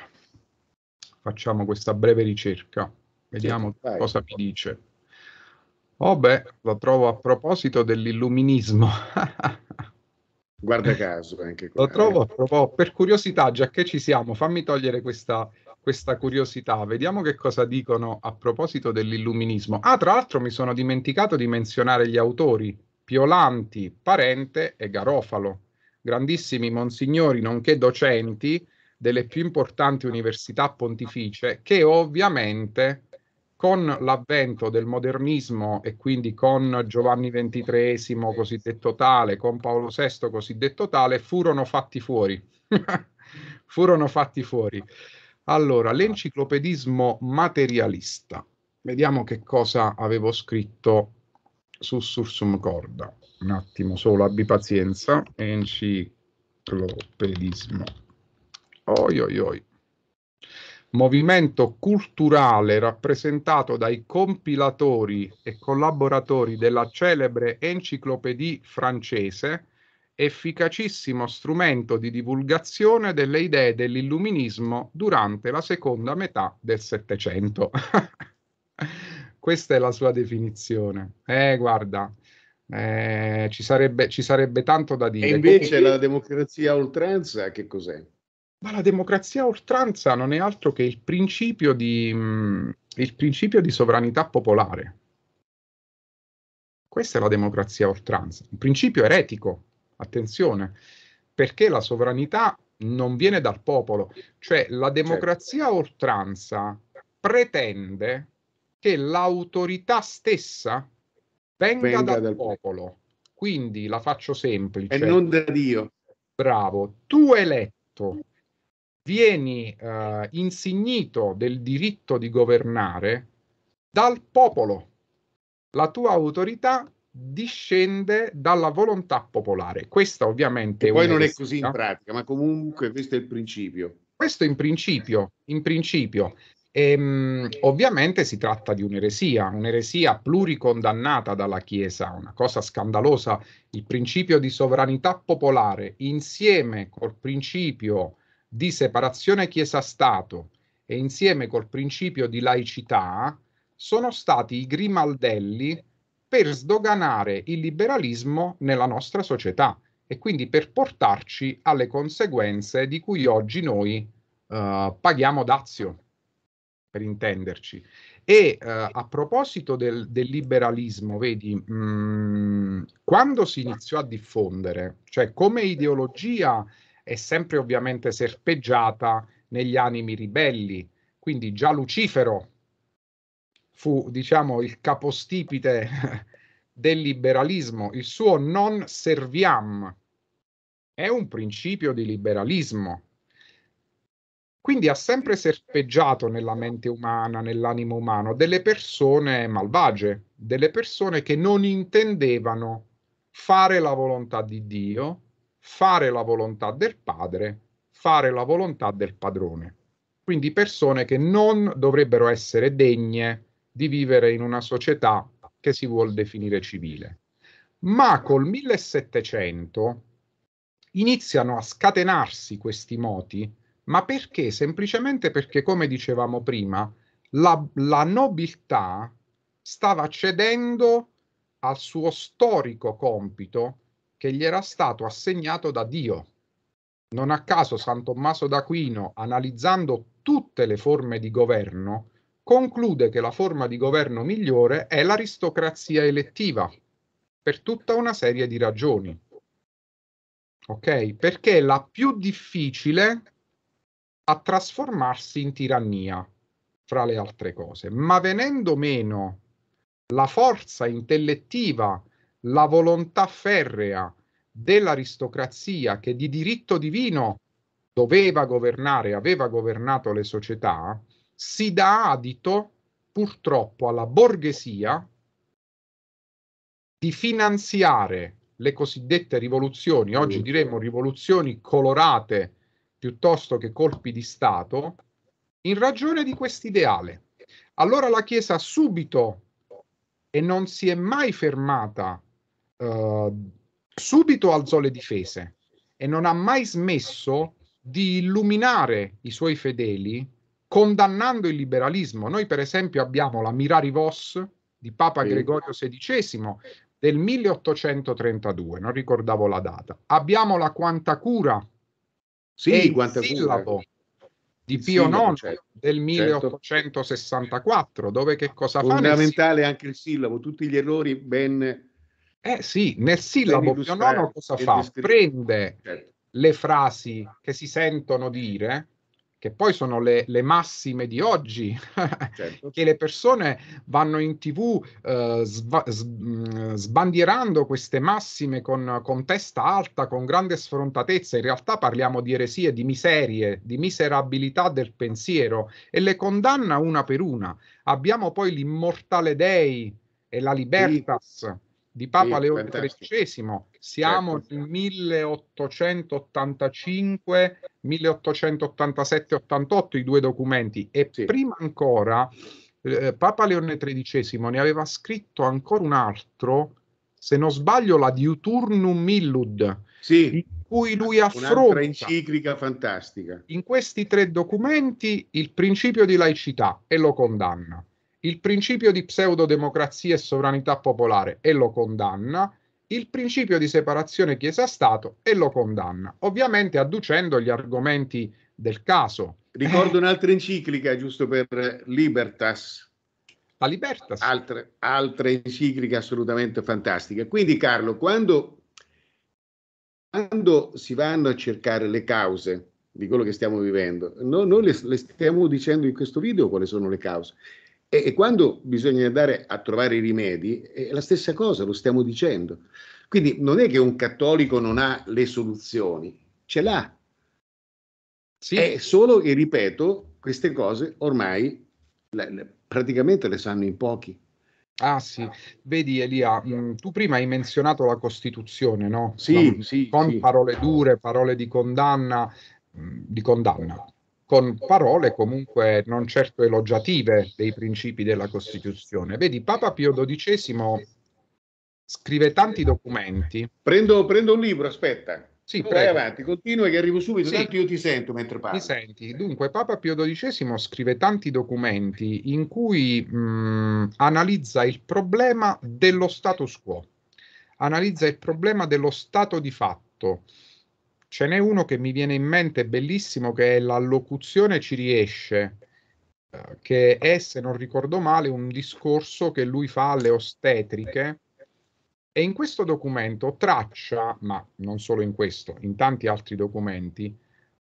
facciamo questa breve ricerca, vediamo sì, cosa mi dice. Oh beh, lo trovo a proposito dell'illuminismo. Guarda caso anche qua. Lo trovo, eh. provo, per curiosità, già che ci siamo, fammi togliere questa questa curiosità. Vediamo che cosa dicono a proposito dell'illuminismo. Ah, tra l'altro mi sono dimenticato di menzionare gli autori, Piolanti, Parente e Garofalo, grandissimi monsignori nonché docenti delle più importanti università pontificie che ovviamente con l'avvento del modernismo e quindi con Giovanni XXIII cosiddetto tale, con Paolo VI cosiddetto tale, furono fatti fuori. furono fatti fuori. Allora, ah. l'enciclopedismo materialista. Vediamo che cosa avevo scritto su Sursum Corda. Un attimo solo, abbi pazienza. Enciclopedismo. Oi, oi, oi. Movimento culturale rappresentato dai compilatori e collaboratori della celebre enciclopedia francese efficacissimo strumento di divulgazione delle idee dell'illuminismo durante la seconda metà del Settecento. Questa è la sua definizione. Eh, guarda, eh, ci, sarebbe, ci, sarebbe, tanto da dire. E invece la democrazia a oltranza che cos'è? Ma la democrazia a oltranza non è altro che il principio di, mh, mm, il principio di sovranità popolare. Questa è la democrazia a oltranza, un principio eretico, Attenzione, perché la sovranità non viene dal popolo, cioè la certo. democrazia certo. oltranza pretende che l'autorità stessa venga, venga dal, dal popolo. popolo. Quindi la faccio semplice. E non da Dio. Bravo, tu eletto vieni eh, insignito del diritto di governare dal popolo. La tua autorità discende dalla volontà popolare. Questa ovviamente... E poi non è così in pratica, ma comunque questo è il principio. Questo in principio, in principio. Ehm, ovviamente si tratta di un'eresia, un'eresia pluricondannata dalla Chiesa, una cosa scandalosa. Il principio di sovranità popolare insieme col principio di separazione Chiesa-Stato e insieme col principio di laicità sono stati i grimaldelli per sdoganare il liberalismo nella nostra società e quindi per portarci alle conseguenze di cui oggi noi uh, paghiamo dazio, per intenderci. E uh, a proposito del, del liberalismo, vedi, mh, mm, quando si iniziò a diffondere, cioè come ideologia è sempre ovviamente serpeggiata negli animi ribelli, quindi già Lucifero fu diciamo il capostipite del liberalismo, il suo non serviam è un principio di liberalismo. Quindi ha sempre serpeggiato nella mente umana, nell'animo umano, delle persone malvagie, delle persone che non intendevano fare la volontà di Dio, fare la volontà del Padre, fare la volontà del padrone. Quindi persone che non dovrebbero essere degne di vivere in una società che si vuol definire civile. Ma col 1700 iniziano a scatenarsi questi moti, ma perché? Semplicemente perché, come dicevamo prima, la, la nobiltà stava cedendo al suo storico compito che gli era stato assegnato da Dio. Non a caso San Tommaso d'Aquino, analizzando tutte le forme di governo, conclude che la forma di governo migliore è l'aristocrazia elettiva, per tutta una serie di ragioni. Ok? Perché è la più difficile a trasformarsi in tirannia, fra le altre cose, ma venendo meno la forza intellettiva, la volontà ferrea dell'aristocrazia che di diritto divino doveva governare, aveva governato le società, si dà adito purtroppo alla borghesia di finanziare le cosiddette rivoluzioni, oggi diremmo rivoluzioni colorate piuttosto che colpi di Stato, in ragione di quest'ideale. Allora la Chiesa subito, e non si è mai fermata, eh, subito alzò le difese e non ha mai smesso di illuminare i suoi fedeli condannando il liberalismo. Noi per esempio abbiamo la Mirari Vos di Papa sì. Gregorio XVI del 1832, non ricordavo la data. Abbiamo la Quantacura, sì, sillabo di Pio IX certo, del 1864, certo. dove che cosa fa? Fondamentale anche il sillabo, tutti gli errori ben... Eh sì, nel sillabo Pio IX cosa fa? Prende certo. le frasi che si sentono dire che poi sono le, le massime di oggi, certo. che le persone vanno in tv eh, sva, s, mm, sbandierando queste massime con, con, testa alta, con grande sfrontatezza. In realtà parliamo di eresie, di miserie, di miserabilità del pensiero e le condanna una per una. Abbiamo poi l'immortale dei e la libertas. Sì di Papa sì, Leo XIII. Siamo certo. nel 1885, 1887, 88 i due documenti e sì. prima ancora eh, Papa Leone XIII ne aveva scritto ancora un altro, se non sbaglio la Diuturnum Illud. Sì. cui lui affronta Un'altra enciclica fantastica. In questi tre documenti il principio di laicità e lo condanna il principio di pseudodemocrazia e sovranità popolare e lo condanna, il principio di separazione Chiesa-Stato e lo condanna, ovviamente adducendo gli argomenti del caso. Ricordo un'altra enciclica, giusto per Libertas. La Libertas. Altre, altre encicliche assolutamente fantastiche. Quindi Carlo, quando, quando si vanno a cercare le cause di quello che stiamo vivendo, no, noi le, le stiamo dicendo in questo video quali sono le cause, e, e quando bisogna andare a trovare i rimedi, è la stessa cosa, lo stiamo dicendo. Quindi non è che un cattolico non ha le soluzioni, ce l'ha. Sì. È solo che, ripeto, queste cose ormai le, le, praticamente le sanno in pochi. Ah sì, vedi Elia, mm, tu prima hai menzionato la Costituzione, no? Sì, no, sì. Con sì. parole dure, parole di condanna, mm, di condanna, con parole comunque non certo elogiative dei principi della Costituzione. Vedi, Papa Pio XII scrive tanti documenti. Prendo, prendo un libro, aspetta. Sì, oh, Vai avanti, continua che arrivo subito, sì. tanto io ti sento mentre parli. Ti senti. Dunque, Papa Pio XII scrive tanti documenti in cui mh, mm, analizza il problema dello status quo, analizza il problema dello stato di fatto, Ce n'è uno che mi viene in mente bellissimo che è l'allocuzione ci riesce, eh, che è, se non ricordo male, un discorso che lui fa alle ostetriche. E in questo documento traccia, ma non solo in questo, in tanti altri documenti,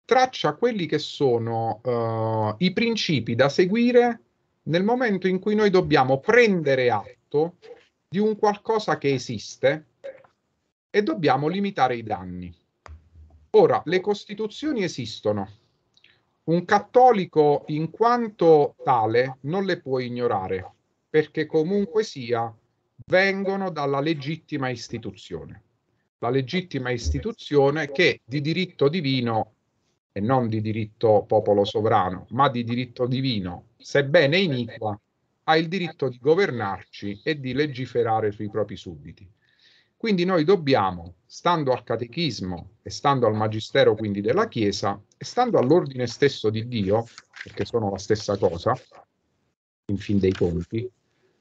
traccia quelli che sono uh, i principi da seguire nel momento in cui noi dobbiamo prendere atto di un qualcosa che esiste e dobbiamo limitare i danni. Ora, le costituzioni esistono. Un cattolico in quanto tale non le può ignorare, perché comunque sia vengono dalla legittima istituzione. La legittima istituzione che di diritto divino e non di diritto popolo sovrano, ma di diritto divino, sebbene iniqua, ha il diritto di governarci e di legiferare sui propri sudditi. Quindi noi dobbiamo, stando al catechismo e stando al magistero quindi della Chiesa e stando all'ordine stesso di Dio, perché sono la stessa cosa, in fin dei conti,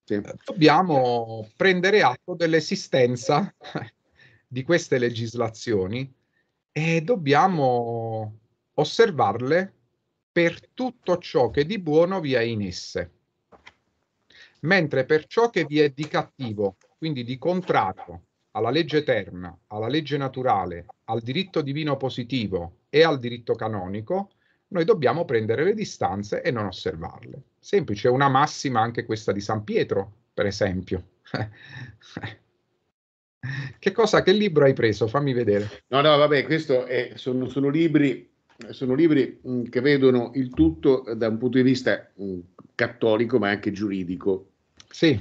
sì. dobbiamo prendere atto dell'esistenza di queste legislazioni e dobbiamo osservarle per tutto ciò che di buono vi è in esse, mentre per ciò che vi è di cattivo, quindi di contrario alla legge eterna, alla legge naturale, al diritto divino positivo e al diritto canonico, noi dobbiamo prendere le distanze e non osservarle. Semplice, è una massima anche questa di San Pietro, per esempio. che cosa, che libro hai preso? Fammi vedere. No, no, vabbè, questo è, sono, sono, libri, sono libri mh, mm, che vedono il tutto da un punto di vista mh, mm, cattolico, ma anche giuridico. Sì.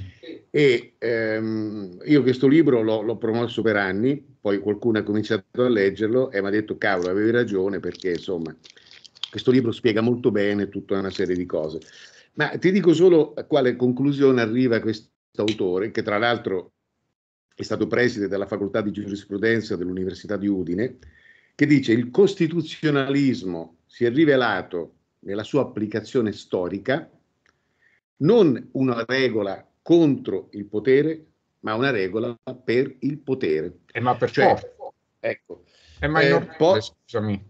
E ehm, io questo libro l'ho, l'ho, promosso per anni, poi qualcuno ha cominciato a leggerlo e mi ha detto cavolo, avevi ragione perché insomma questo libro spiega molto bene tutta una serie di cose. Ma ti dico solo a quale conclusione arriva questo autore, che tra l'altro è stato preside della facoltà di giurisprudenza dell'Università di Udine, che dice il costituzionalismo si è rivelato nella sua applicazione storica non una regola contro il potere, ma una regola per il potere. Eh, ma per cioè, Ecco. Eh, ma eh, poi,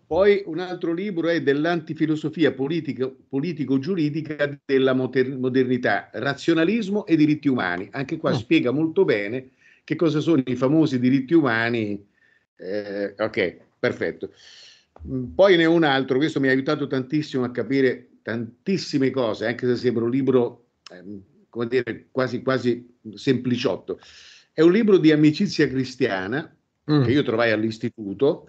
poi, un altro libro è dell'antifilosofia politico-giuridica della modernità, razionalismo e diritti umani. Anche qua mm. spiega molto bene che cosa sono i famosi diritti umani. Eh, ok, perfetto. Mm, poi ne ho un altro, questo mi ha aiutato tantissimo a capire tantissime cose, anche se sembra un libro, ehm, come dire, quasi, quasi sempliciotto. È un libro di amicizia cristiana mm. che io trovai all'istituto,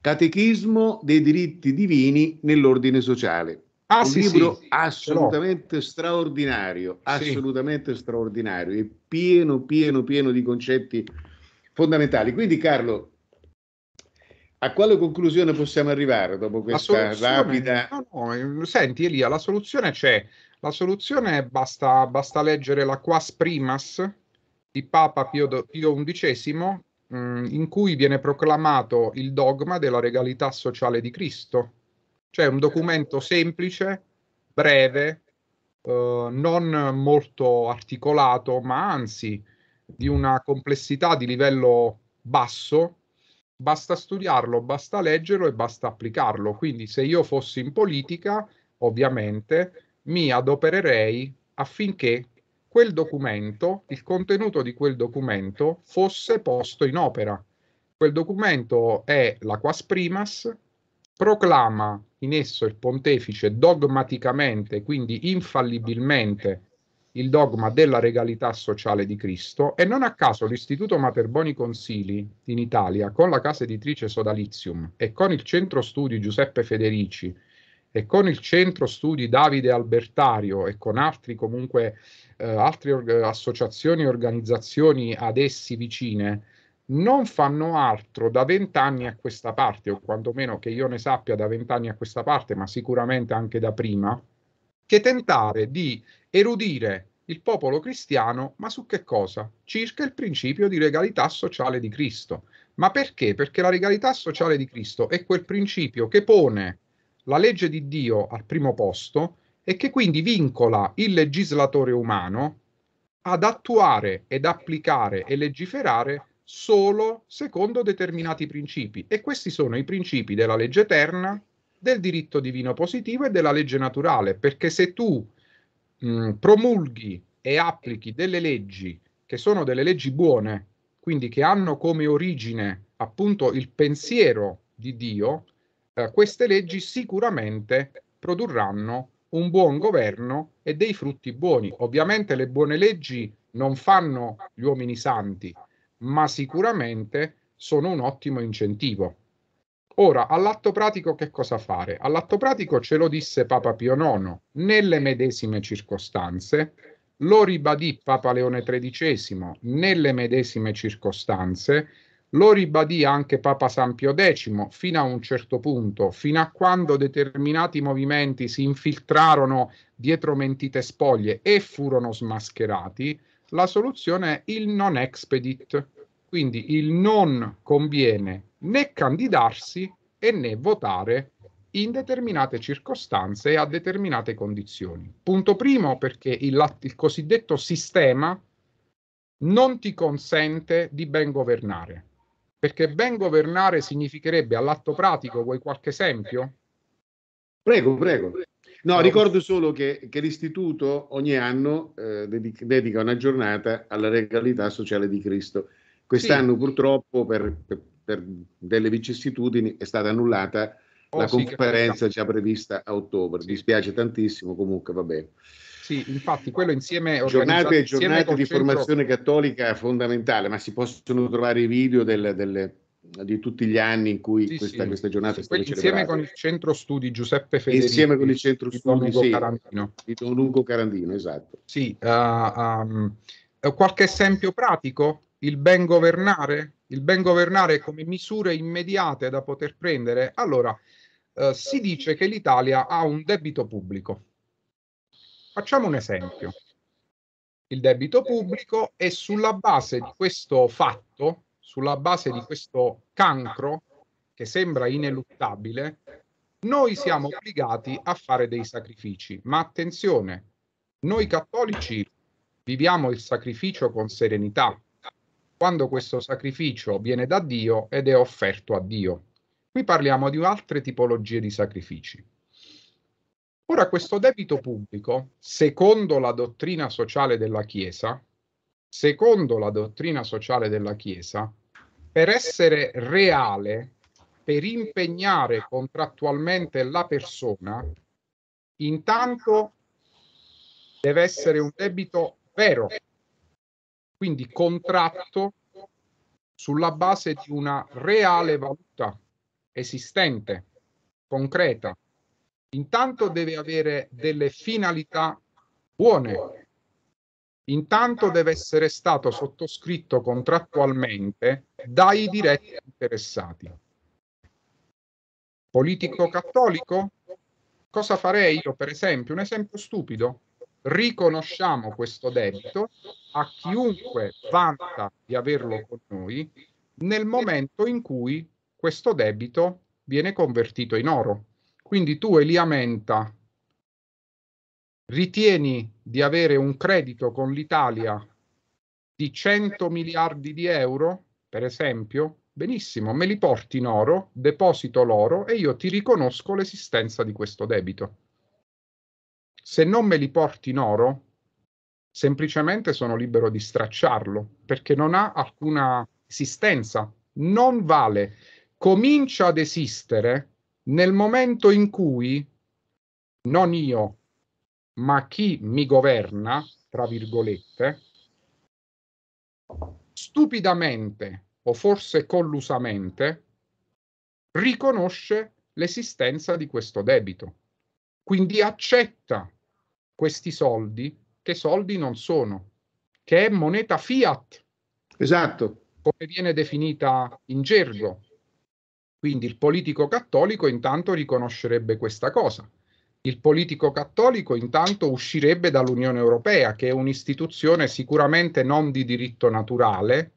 Catechismo dei diritti divini nell'ordine sociale. Ah, un sì, libro sì, assolutamente sì. straordinario, assolutamente straordinario e pieno, pieno, pieno di concetti fondamentali. Quindi Carlo, a quale conclusione possiamo arrivare dopo questa rapida... No, no, mm, senti Elia, la soluzione c'è. La soluzione basta, basta leggere la Quas Primas di Papa Pio, Pio XI, mh, mm, in cui viene proclamato il dogma della regalità sociale di Cristo. Cioè un documento semplice, breve, eh, non molto articolato, ma anzi di una complessità di livello basso, basta studiarlo, basta leggerlo e basta applicarlo. Quindi se io fossi in politica, ovviamente, mi adopererei affinché quel documento, il contenuto di quel documento, fosse posto in opera. Quel documento è la quas primas, proclama in esso il pontefice dogmaticamente, quindi infallibilmente, il dogma della regalità sociale di Cristo e non a caso l'Istituto Materboni Consili in Italia con la casa editrice Sodalizium e con il centro studi Giuseppe Federici e con il centro studi Davide Albertario e con altri comunque eh, altre or- associazioni e organizzazioni ad essi vicine non fanno altro da vent'anni a questa parte, o quantomeno che io ne sappia da vent'anni a questa parte, ma sicuramente anche da prima, che tentare di erudire il popolo cristiano, ma su che cosa? Circa il principio di regalità sociale di Cristo. Ma perché? Perché la regalità sociale di Cristo è quel principio che pone la legge di Dio al primo posto e che quindi vincola il legislatore umano ad attuare ed applicare e legiferare solo secondo determinati principi e questi sono i principi della legge eterna, del diritto divino positivo e della legge naturale, perché se tu mh, mm, promulghi e applichi delle leggi che sono delle leggi buone, quindi che hanno come origine appunto il pensiero di Dio, eh, queste leggi sicuramente produrranno un buon governo e dei frutti buoni. Ovviamente le buone leggi non fanno gli uomini santi, ma sicuramente sono un ottimo incentivo. Ora, all'atto pratico che cosa fare? All'atto pratico ce lo disse Papa Pio IX, nelle medesime circostanze, lo ribadì Papa Leone XIII, nelle medesime circostanze, lo ribadì anche Papa San Pio X fino a un certo punto, fino a quando determinati movimenti si infiltrarono dietro mentite spoglie e furono smascherati, la soluzione è il non expedit, quindi il non conviene né candidarsi e né votare in determinate circostanze e a determinate condizioni. Punto primo perché il, il cosiddetto sistema non ti consente di ben governare, perché ben governare significherebbe all'atto pratico, vuoi qualche esempio? Prego, prego. No, ricordo solo che, che l'Istituto ogni anno eh, dedica una giornata alla regalità sociale di Cristo. Quest'anno sì. purtroppo per, per, per, delle vicissitudini è stata annullata oh, la sì, conferenza già prevista a ottobre. Sì. Dispiace tantissimo, comunque va bene. Sì, infatti quello insieme... Giornate, giornate di formazione cattolica fondamentale, ma si possono trovare i video del, delle, di tutti gli anni in cui sì, questa, sì. questa, giornata è stata insieme celebrata. Insieme con il centro studi Giuseppe Federico. Insieme con il centro di studi Don sì, Carandino. di Don Lugo Carandino, esatto. Sì, uh, um, qualche esempio pratico? il ben governare? Il ben governare come misure immediate da poter prendere? Allora, eh, si dice che l'Italia ha un debito pubblico. Facciamo un esempio. Il debito pubblico e sulla base di questo fatto, sulla base di questo cancro che sembra ineluttabile, noi siamo obbligati a fare dei sacrifici. Ma attenzione, noi cattolici viviamo il sacrificio con serenità, quando questo sacrificio viene da Dio ed è offerto a Dio. Qui parliamo di altre tipologie di sacrifici. Ora questo debito pubblico, secondo la dottrina sociale della Chiesa, secondo la dottrina sociale della Chiesa, per essere reale, per impegnare contrattualmente la persona, intanto deve essere un debito vero, quindi contratto sulla base di una reale valuta esistente, concreta. Intanto deve avere delle finalità buone, intanto deve essere stato sottoscritto contrattualmente dai diretti interessati. Politico cattolico? Cosa farei io, per esempio? Un esempio stupido riconosciamo questo debito a chiunque vanta di averlo con noi nel momento in cui questo debito viene convertito in oro. Quindi tu, Elia Menta, ritieni di avere un credito con l'Italia di 100 miliardi di euro, per esempio, benissimo, me li porti in oro, deposito l'oro e io ti riconosco l'esistenza di questo debito. Se non me li porti in oro, semplicemente sono libero di stracciarlo perché non ha alcuna esistenza, non vale. Comincia ad esistere nel momento in cui non io, ma chi mi governa, tra virgolette, stupidamente o forse collusamente riconosce l'esistenza di questo debito. Quindi accetta questi soldi che soldi non sono, che è moneta fiat. Esatto. Come viene definita in gergo. Quindi il politico cattolico intanto riconoscerebbe questa cosa. Il politico cattolico intanto uscirebbe dall'Unione Europea, che è un'istituzione sicuramente non di diritto naturale,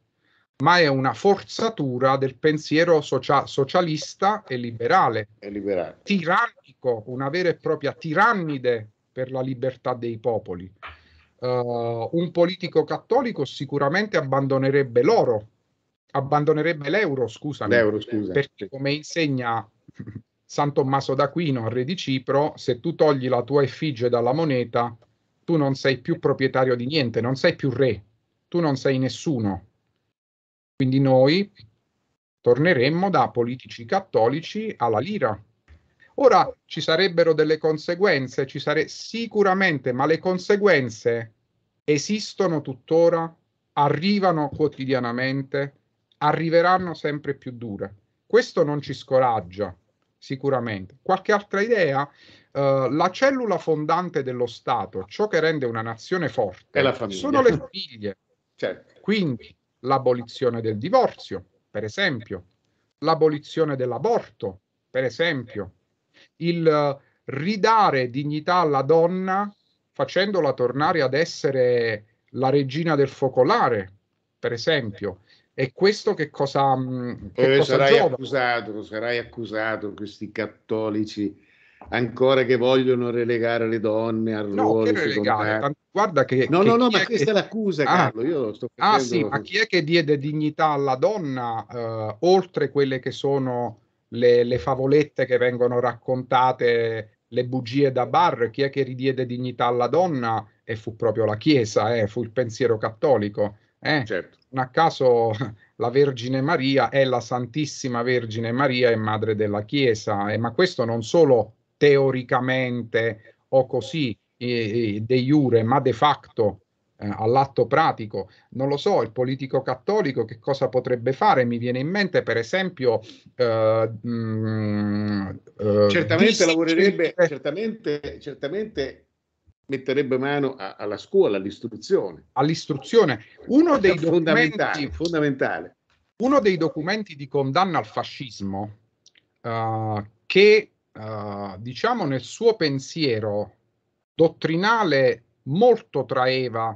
ma è una forzatura del pensiero socia- socialista e liberale, e liberale, tirannico, una vera e propria tirannide per la libertà dei popoli. Uh, un politico cattolico sicuramente abbandonerebbe l'oro, abbandonerebbe l'euro, scusami, l'euro, scusa. perché come insegna San Tommaso d'Aquino al re di Cipro, se tu togli la tua effigie dalla moneta, tu non sei più proprietario di niente, non sei più re, tu non sei nessuno, quindi noi torneremmo da politici cattolici alla lira. Ora ci sarebbero delle conseguenze, ci sare- sicuramente, ma le conseguenze esistono tuttora, arrivano quotidianamente, arriveranno sempre più dure. Questo non ci scoraggia, sicuramente. Qualche altra idea? Uh, la cellula fondante dello Stato, ciò che rende una nazione forte, sono le famiglie. Certo. Quindi l'abolizione del divorzio, per esempio, l'abolizione dell'aborto, per esempio, il eh, ridare dignità alla donna facendola tornare ad essere la regina del focolare, per esempio. E questo che cosa, mm, che eh, cosa sarai giova? accusato, sarai accusato questi cattolici ancora che vogliono relegare le donne al no, ruolo che relegare, Guarda che... No, che no, no, ma questa è l'accusa, ah, Carlo. Ah, Io sto facendo... ah sì, ma chi è che diede dignità alla donna eh, oltre quelle che sono le, le, favolette che vengono raccontate, le bugie da bar? Chi è che ridiede dignità alla donna? E fu proprio la Chiesa, eh, fu il pensiero cattolico. Eh? Certo. Non a caso la Vergine Maria è la Santissima Vergine Maria e Madre della Chiesa, eh, ma questo non solo teoricamente o così, de jure ma de facto eh, all'atto pratico. Non lo so, il politico cattolico che cosa potrebbe fare? Mi viene in mente, per esempio, eh, mh, mm, eh, certamente dis- lavorerebbe, eh. certamente, certamente metterebbe mano a, alla scuola, all'istruzione. All'istruzione. Uno dei fondamentali, fondamentale. Uno dei documenti di condanna al fascismo uh, che, uh, diciamo, nel suo pensiero dottrinale molto traeva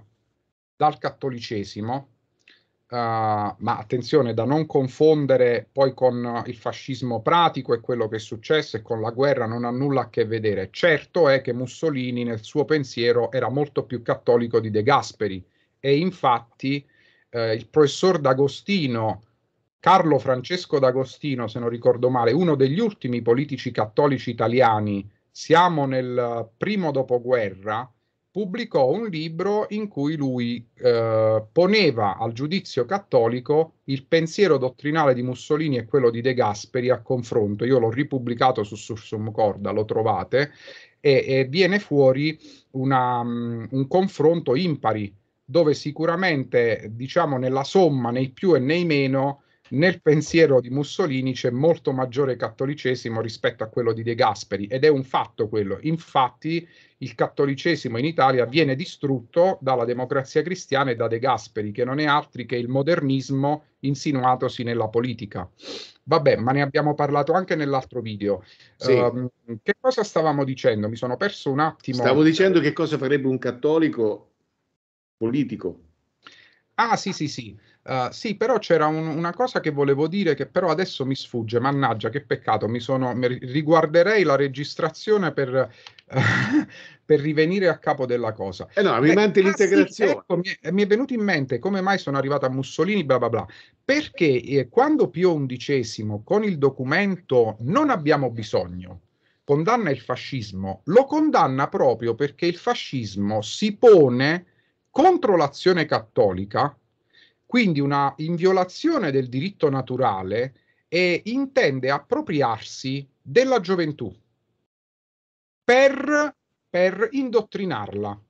dal cattolicesimo, uh, ma attenzione da non confondere poi con il fascismo pratico e quello che è successo e con la guerra non ha nulla a che vedere. Certo è che Mussolini nel suo pensiero era molto più cattolico di De Gasperi e infatti eh, il professor D'Agostino, Carlo Francesco D'Agostino, se non ricordo male, uno degli ultimi politici cattolici italiani siamo nel primo dopoguerra, pubblicò un libro in cui lui eh, poneva al giudizio cattolico il pensiero dottrinale di Mussolini e quello di De Gasperi a confronto. Io l'ho ripubblicato su Sursum Corda, lo trovate, e, e viene fuori una, um, un confronto impari, dove sicuramente, diciamo, nella somma, nei più e nei meno, nel pensiero di Mussolini c'è molto maggiore cattolicesimo rispetto a quello di De Gasperi ed è un fatto quello. Infatti il cattolicesimo in Italia viene distrutto dalla democrazia cristiana e da De Gasperi, che non è altri che il modernismo insinuatosi nella politica. Vabbè, ma ne abbiamo parlato anche nell'altro video. Sì. Uh, che cosa stavamo dicendo? Mi sono perso un attimo. Stavo dicendo che cosa farebbe un cattolico politico. Ah, sì, sì, sì. Uh, sì, però c'era un, una cosa che volevo dire che però adesso mi sfugge, mannaggia, che peccato, mi sono, mi riguarderei la registrazione per, uh, per, rivenire a capo della cosa. Eh no, mi eh, manca l'integrazione. Ah, sì, ecco, mi, è, mi, è venuto in mente come mai sono arrivato a Mussolini, bla bla bla, perché eh, quando Pio XI con il documento non abbiamo bisogno, condanna il fascismo, lo condanna proprio perché il fascismo si pone contro l'azione cattolica quindi una inviolazione del diritto naturale e intende appropriarsi della gioventù per, per indottrinarla,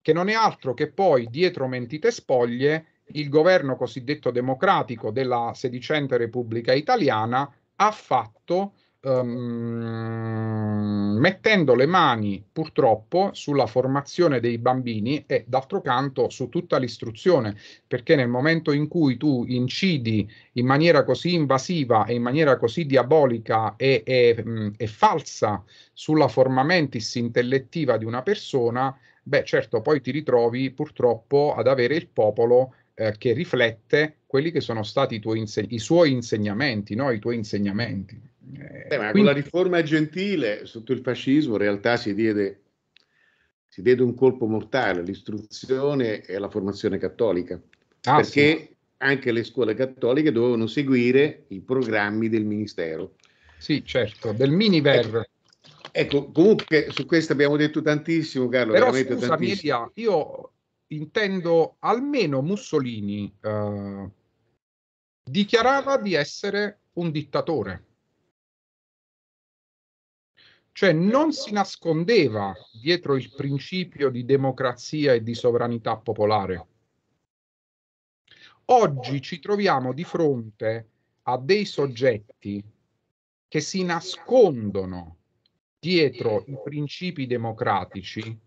che non è altro che poi dietro mentite spoglie il governo cosiddetto democratico della sedicente Repubblica Italiana ha fatto um, mettendo le mani purtroppo sulla formazione dei bambini e d'altro canto su tutta l'istruzione, perché nel momento in cui tu incidi in maniera così invasiva e in maniera così diabolica e, e, mh, mm, e falsa sulla formamentis intellettiva di una persona, beh certo poi ti ritrovi purtroppo ad avere il popolo eh, che riflette quelli che sono stati i, inse- i suoi insegnamenti, no? i tuoi insegnamenti. Eh, ma quindi... con la riforma gentile sotto il fascismo in realtà si diede, si diede un colpo mortale all'istruzione e alla formazione cattolica, ah, perché sì. anche le scuole cattoliche dovevano seguire i programmi del ministero. Sì, certo, del miniver. Ecco, ecco comunque su questo abbiamo detto tantissimo, Carlo. Però scusa, tantissimo. Media, io intendo almeno Mussolini eh, dichiarava di essere un dittatore cioè non si nascondeva dietro il principio di democrazia e di sovranità popolare. Oggi ci troviamo di fronte a dei soggetti che si nascondono dietro i principi democratici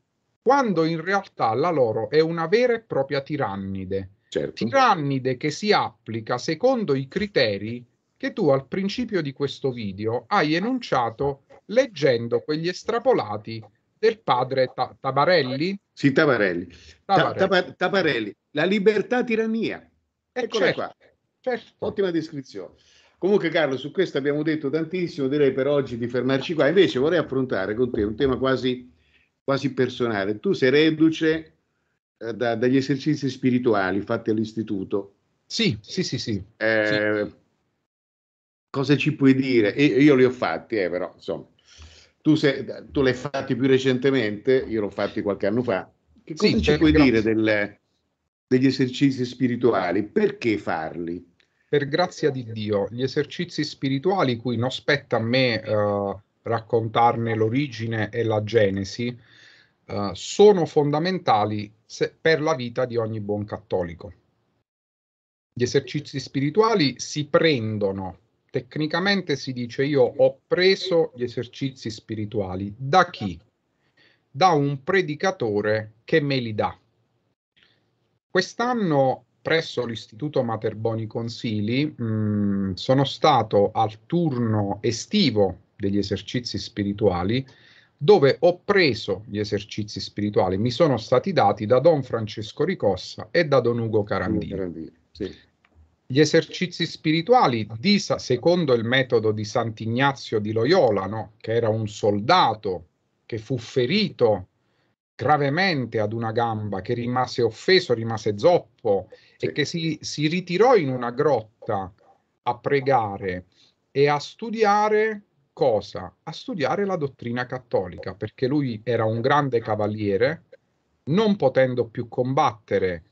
quando in realtà la loro è una vera e propria tirannide. Certo. Tirannide che si applica secondo i criteri che tu al principio di questo video hai enunciato leggendo quegli estrapolati del padre Ta- Tabarelli? Sì, Tabarelli. Tabarelli. Tabarelli. La libertà tirannia. Eccola certo, qua. Certo. Ottima descrizione. Comunque Carlo, su questo abbiamo detto tantissimo, direi per oggi di fermarci qua. Invece vorrei affrontare con te un tema quasi, quasi personale. Tu sei reduce eh, da, dagli esercizi spirituali fatti all'istituto. Sì, sì, sì, sì. Eh, sì. Cosa ci puoi dire? E, io li ho fatti, eh, però insomma tu, sei, tu l'hai fatti più recentemente, io l'ho fatti qualche anno fa. Che cosa sì, c'è puoi dire del, degli esercizi spirituali? Perché farli? Per grazia di Dio, gli esercizi spirituali, cui non spetta a me eh, raccontarne l'origine e la genesi, eh, sono fondamentali se, per la vita di ogni buon cattolico. Gli esercizi spirituali si prendono Tecnicamente si dice io ho preso gli esercizi spirituali. Da chi? Da un predicatore che me li dà. Quest'anno presso l'Istituto Materboni Consili mh, mm, sono stato al turno estivo degli esercizi spirituali dove ho preso gli esercizi spirituali, mi sono stati dati da Don Francesco Ricossa e da Don Ugo Carandini. Carandini sì gli esercizi spirituali di, secondo il metodo di Sant'Ignazio di Loyola, no? che era un soldato che fu ferito gravemente ad una gamba, che rimase offeso, rimase zoppo sì. e che si, si ritirò in una grotta a pregare e a studiare cosa? A studiare la dottrina cattolica, perché lui era un grande cavaliere, non potendo più combattere,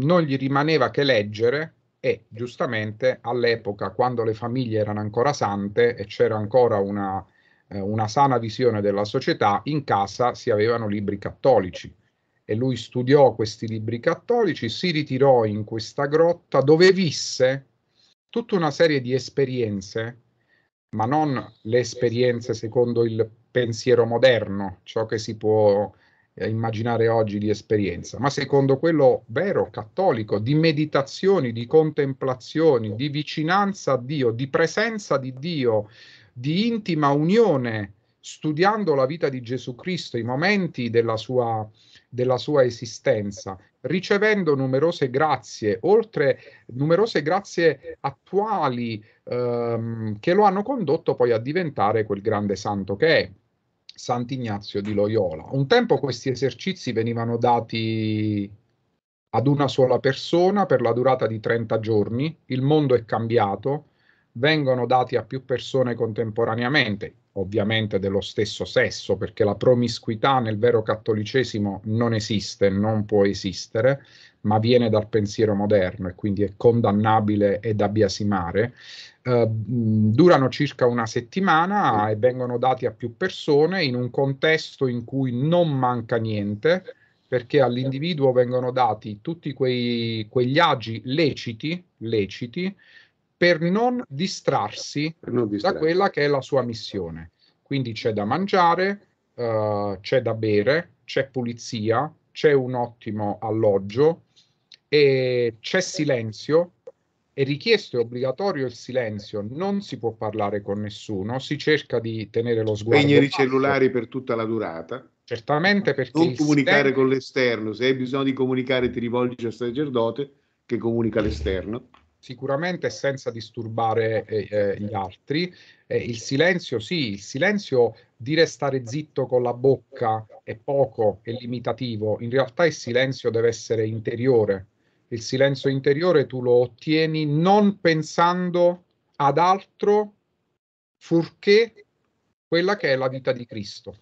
non gli rimaneva che leggere e giustamente all'epoca, quando le famiglie erano ancora sante e c'era ancora una, eh, una sana visione della società, in casa si avevano libri cattolici e lui studiò questi libri cattolici, si ritirò in questa grotta dove visse tutta una serie di esperienze, ma non le esperienze secondo il pensiero moderno, ciò che si può eh, immaginare oggi di esperienza, ma secondo quello vero, cattolico, di meditazioni, di contemplazioni, di vicinanza a Dio, di presenza di Dio, di intima unione, studiando la vita di Gesù Cristo, i momenti della sua, della sua esistenza, ricevendo numerose grazie, oltre numerose grazie attuali ehm, che lo hanno condotto poi a diventare quel grande santo che è. Sant'Ignazio di Loyola. Un tempo questi esercizi venivano dati ad una sola persona per la durata di 30 giorni, il mondo è cambiato, vengono dati a più persone contemporaneamente, ovviamente dello stesso sesso, perché la promiscuità nel vero cattolicesimo non esiste, non può esistere, ma viene dal pensiero moderno e quindi è condannabile e da biasimare, eh, durano circa una settimana e vengono dati a più persone in un contesto in cui non manca niente, perché all'individuo vengono dati tutti quei, quegli agi leciti, leciti per, non distrarsi per non distrarsi da quella che è la sua missione. Quindi c'è da mangiare, uh, c'è da bere, c'è pulizia, c'è un ottimo alloggio, e c'è silenzio, è richiesto e obbligatorio il silenzio, non si può parlare con nessuno, si cerca di tenere lo sguardo. Spegnere i cellulari per tutta la durata. Certamente perché... Non comunicare sistema... con l'esterno, se hai bisogno di comunicare ti rivolgi al sacerdote che comunica all'esterno. Sicuramente senza disturbare eh, eh, gli altri. Eh, il silenzio, sì, il silenzio di restare zitto con la bocca è poco, è limitativo. In realtà il silenzio deve essere interiore, il silenzio interiore tu lo ottieni non pensando ad altro furché quella che è la vita di Cristo.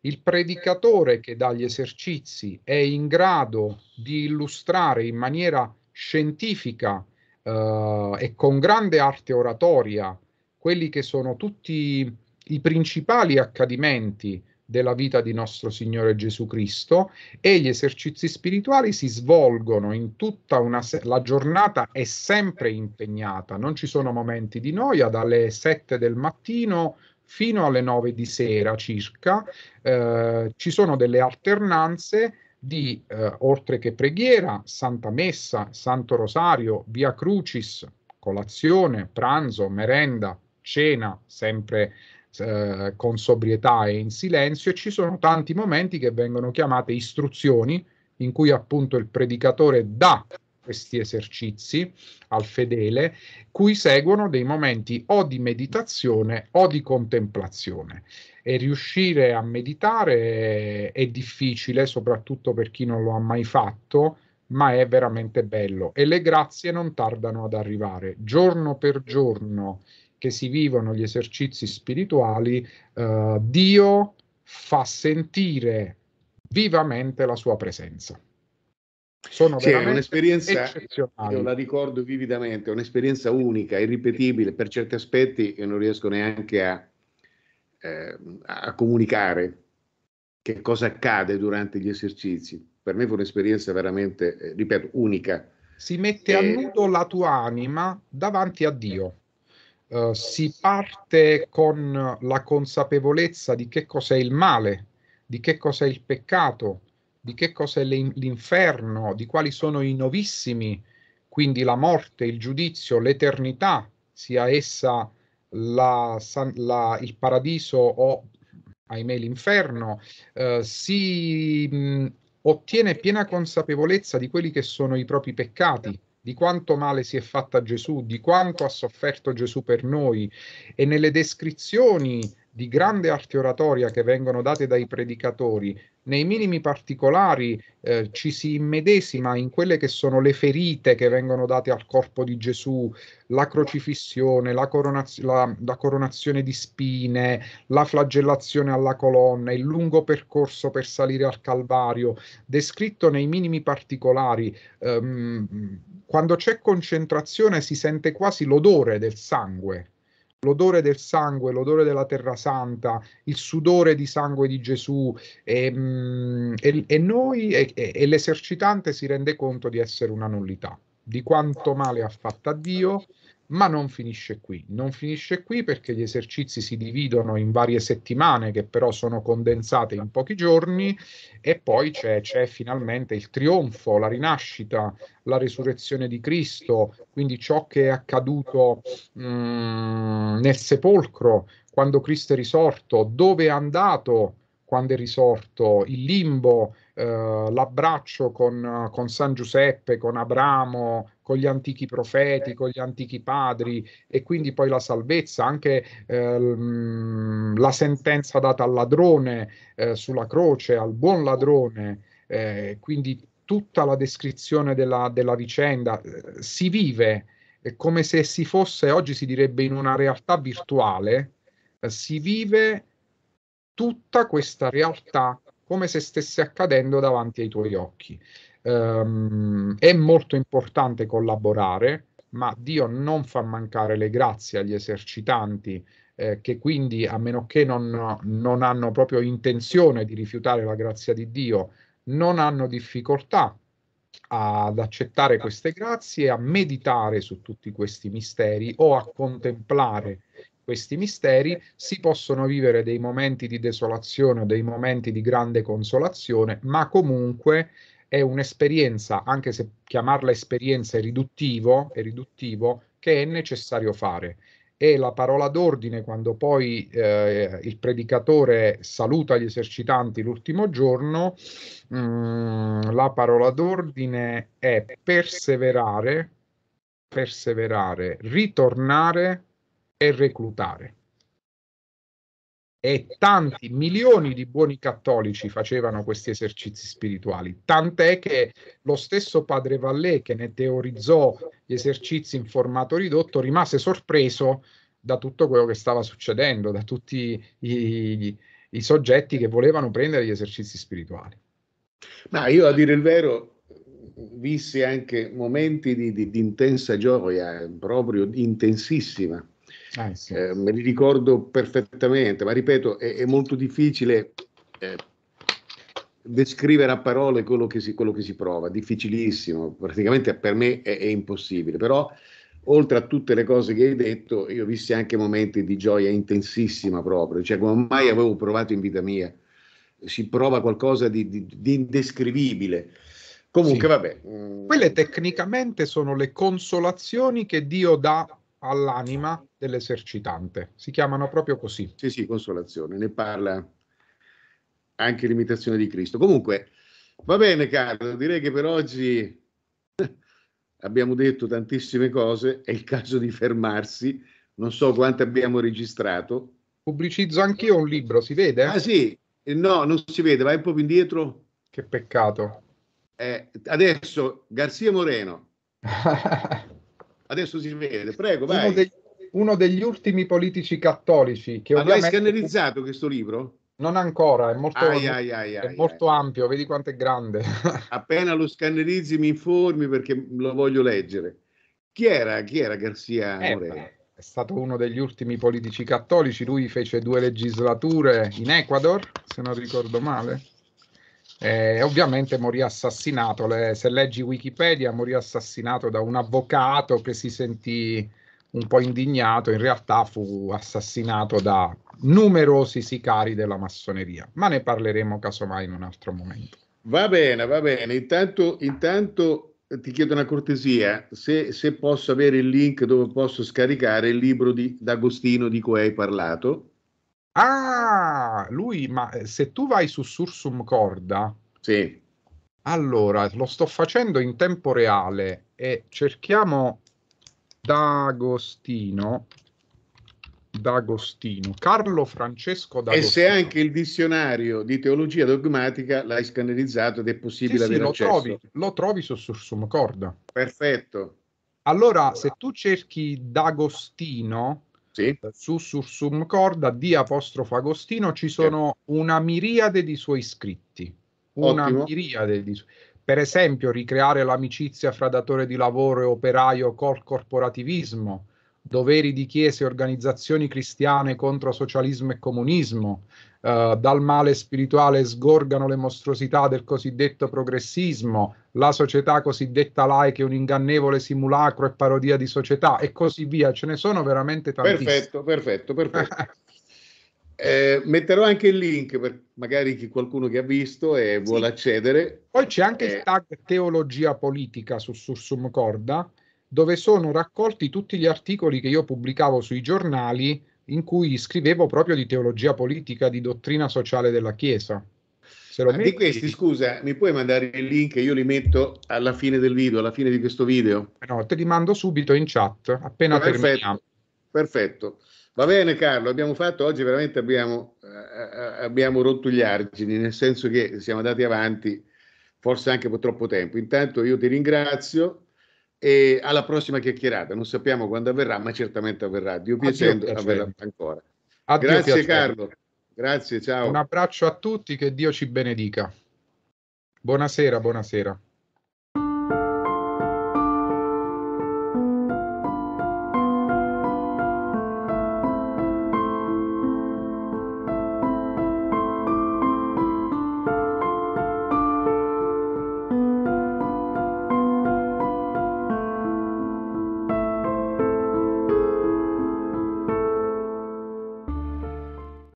Il predicatore che dà gli esercizi è in grado di illustrare in maniera scientifica eh, e con grande arte oratoria quelli che sono tutti i principali accadimenti della vita di nostro Signore Gesù Cristo e gli esercizi spirituali si svolgono in tutta una se- la giornata è sempre impegnata, non ci sono momenti di noia dalle 7 del mattino fino alle 9 di sera circa, eh, ci sono delle alternanze di eh, oltre che preghiera, Santa Messa, Santo Rosario, Via Crucis, colazione, pranzo, merenda, cena, sempre eh, con sobrietà e in silenzio e ci sono tanti momenti che vengono chiamate istruzioni in cui appunto il predicatore dà questi esercizi al fedele, cui seguono dei momenti o di meditazione o di contemplazione. E riuscire a meditare è difficile, soprattutto per chi non lo ha mai fatto, ma è veramente bello e le grazie non tardano ad arrivare. Giorno per giorno che si vivono gli esercizi spirituali, eh, Dio fa sentire vivamente la sua presenza. Sono sì, è un'esperienza, eh, io la ricordo vividamente, è un'esperienza unica, irripetibile, per certi aspetti io non riesco neanche a, eh, a comunicare che cosa accade durante gli esercizi. Per me fu un'esperienza veramente, eh, ripeto, unica. Si mette e... a eh, nudo la tua anima davanti a Dio. Eh, si parte con la consapevolezza di che cos'è il male, di che cos'è il peccato, di che cos'è l'inferno, di quali sono i novissimi, quindi la morte, il giudizio, l'eternità, sia essa la, la, il paradiso o, ahimè, l'inferno, uh, si mh, ottiene piena consapevolezza di quelli che sono i propri peccati di quanto male si è fatta Gesù, di quanto ha sofferto Gesù per noi e nelle descrizioni di grande arte oratoria che vengono date dai predicatori nei minimi particolari eh, ci si immedesima in quelle che sono le ferite che vengono date al corpo di Gesù, la crocifissione, la, coronaz- la, la coronazione di spine, la flagellazione alla colonna, il lungo percorso per salire al Calvario, descritto nei minimi particolari. Ehm, quando c'è concentrazione si sente quasi l'odore del sangue l'odore del sangue, l'odore della terra santa, il sudore di sangue di Gesù e, mm, e, e noi e, e, l'esercitante si rende conto di essere una nullità, di quanto male ha fatto a Dio ma non finisce qui. Non finisce qui perché gli esercizi si dividono in varie settimane che però sono condensate in pochi giorni e poi c'è, c'è finalmente il trionfo, la rinascita, la resurrezione di Cristo, quindi ciò che è accaduto mh, mm, nel sepolcro quando Cristo è risorto, dove è andato quando è risorto, il limbo, eh, l'abbraccio con, con, San Giuseppe, con Abramo, con gli antichi profeti, con gli antichi padri ah. e quindi poi la salvezza, anche ehm, la sentenza data al ladrone eh, sulla croce, al buon ladrone, eh, quindi tutta la descrizione della, della vicenda eh, si vive eh, come se si fosse, oggi si direbbe, in una realtà virtuale, eh, si vive tutta questa realtà come se stesse accadendo davanti ai tuoi occhi. Um, è molto importante collaborare, ma Dio non fa mancare le grazie agli esercitanti eh, che quindi, a meno che non, non hanno proprio intenzione di rifiutare la grazia di Dio, non hanno difficoltà ad accettare queste grazie, a meditare su tutti questi misteri o a contemplare questi misteri, si possono vivere dei momenti di desolazione o dei momenti di grande consolazione, ma comunque è un'esperienza, anche se chiamarla esperienza è riduttivo, è riduttivo, che è necessario fare. E la parola d'ordine, quando poi eh, il predicatore saluta gli esercitanti l'ultimo giorno, mh, mm, la parola d'ordine è perseverare, perseverare, ritornare e reclutare e tanti milioni di buoni cattolici facevano questi esercizi spirituali, tant'è che lo stesso padre Vallée che ne teorizzò gli esercizi in formato ridotto rimase sorpreso da tutto quello che stava succedendo, da tutti i, i, i soggetti che volevano prendere gli esercizi spirituali. Ma io a dire il vero vissi anche momenti di, di, di intensa gioia, eh, proprio intensissima Ah, sì. eh, me li ricordo perfettamente, ma ripeto, è, è molto difficile eh, descrivere a parole quello che, si, quello che, si, prova, difficilissimo, praticamente per me è, è impossibile, però oltre a tutte le cose che hai detto, io ho visto anche momenti di gioia intensissima proprio, cioè come mai avevo provato in vita mia. Si prova qualcosa di, di, di indescrivibile. Comunque, sì. vabbè. Mm. Quelle tecnicamente sono le consolazioni che Dio dà all'anima dell'esercitante. Si chiamano proprio così. Sì, sì, consolazione. Ne parla anche l'imitazione di Cristo. Comunque, va bene Carlo, direi che per oggi abbiamo detto tantissime cose, è il caso di fermarsi. Non so quante abbiamo registrato. Pubblicizzo anch'io un libro, si vede? Ah sì, no, non si vede, vai un po' più indietro. Che peccato. Eh, adesso Garzia Moreno. Adesso si vede, prego, vai. Uno, degli, uno degli ultimi politici cattolici che Ma l'hai scannerizzato questo libro? Non ancora, è molto, ai, ai, ai, è molto ampio, vedi quanto è grande. Appena lo scannerizzi mi informi perché lo voglio leggere. Chi era, chi era Garzia eh, Moreno? Eh, è stato uno degli ultimi politici cattolici, lui fece due legislature in Ecuador, se non ricordo male. Eh, ovviamente morì assassinato, le, se leggi Wikipedia, morì assassinato da un avvocato che si sentì un po' indignato, in realtà fu assassinato da numerosi sicari della massoneria, ma ne parleremo casomai in un altro momento. Va bene, va bene, intanto, intanto eh, ti chiedo una cortesia, se, se posso avere il link dove posso scaricare il libro di D'Agostino di cui hai parlato Ah, lui, ma eh, se tu vai su Sursum Corda, sì. allora lo sto facendo in tempo reale e cerchiamo D'Agostino. D'Agostino, Carlo Francesco D'Agostino. E se anche il dizionario di teologia dogmatica l'hai scannerizzato ed è possibile sì, avere sì, lo Trovi, lo trovi su Sursum Corda. Perfetto. Allora, allora, se tu cerchi D'Agostino, sì. su Sursum Corda di apostrofo Agostino ci sono sì. una miriade di suoi scritti. Una Ottimo. miriade di suoi per esempio ricreare l'amicizia fra datore di lavoro e operaio col corporativismo, doveri di chiese e organizzazioni cristiane contro socialismo e comunismo, uh, dal male spirituale sgorgano le mostruosità del cosiddetto progressismo, la società cosiddetta laica è un ingannevole simulacro e parodia di società e così via, ce ne sono veramente tantissime. Perfetto, perfetto, perfetto. Eh, metterò anche il link per magari chi, qualcuno che ha visto e sì. vuole accedere. Poi c'è anche eh. il tag teologia politica su Sursum Corda, dove sono raccolti tutti gli articoli che io pubblicavo sui giornali in cui scrivevo proprio di teologia politica, di dottrina sociale della Chiesa. Se lo ah, metti... Di questi, scusa, mi puoi mandare il link? Io li metto alla fine del video, alla fine di questo video. No, te li mando subito in chat, appena perfetto, terminiamo. Perfetto. Va bene Carlo, abbiamo fatto oggi veramente abbiamo, eh, abbiamo rotto gli argini, nel senso che siamo andati avanti forse anche per troppo tempo. Intanto io ti ringrazio e alla prossima chiacchierata. Non sappiamo quando avverrà, ma certamente avverrà. Dio piacendo, Addio ancora. Addio Grazie piacere. Carlo. Grazie, ciao. Un abbraccio a tutti, che Dio ci benedica. Buonasera, buonasera.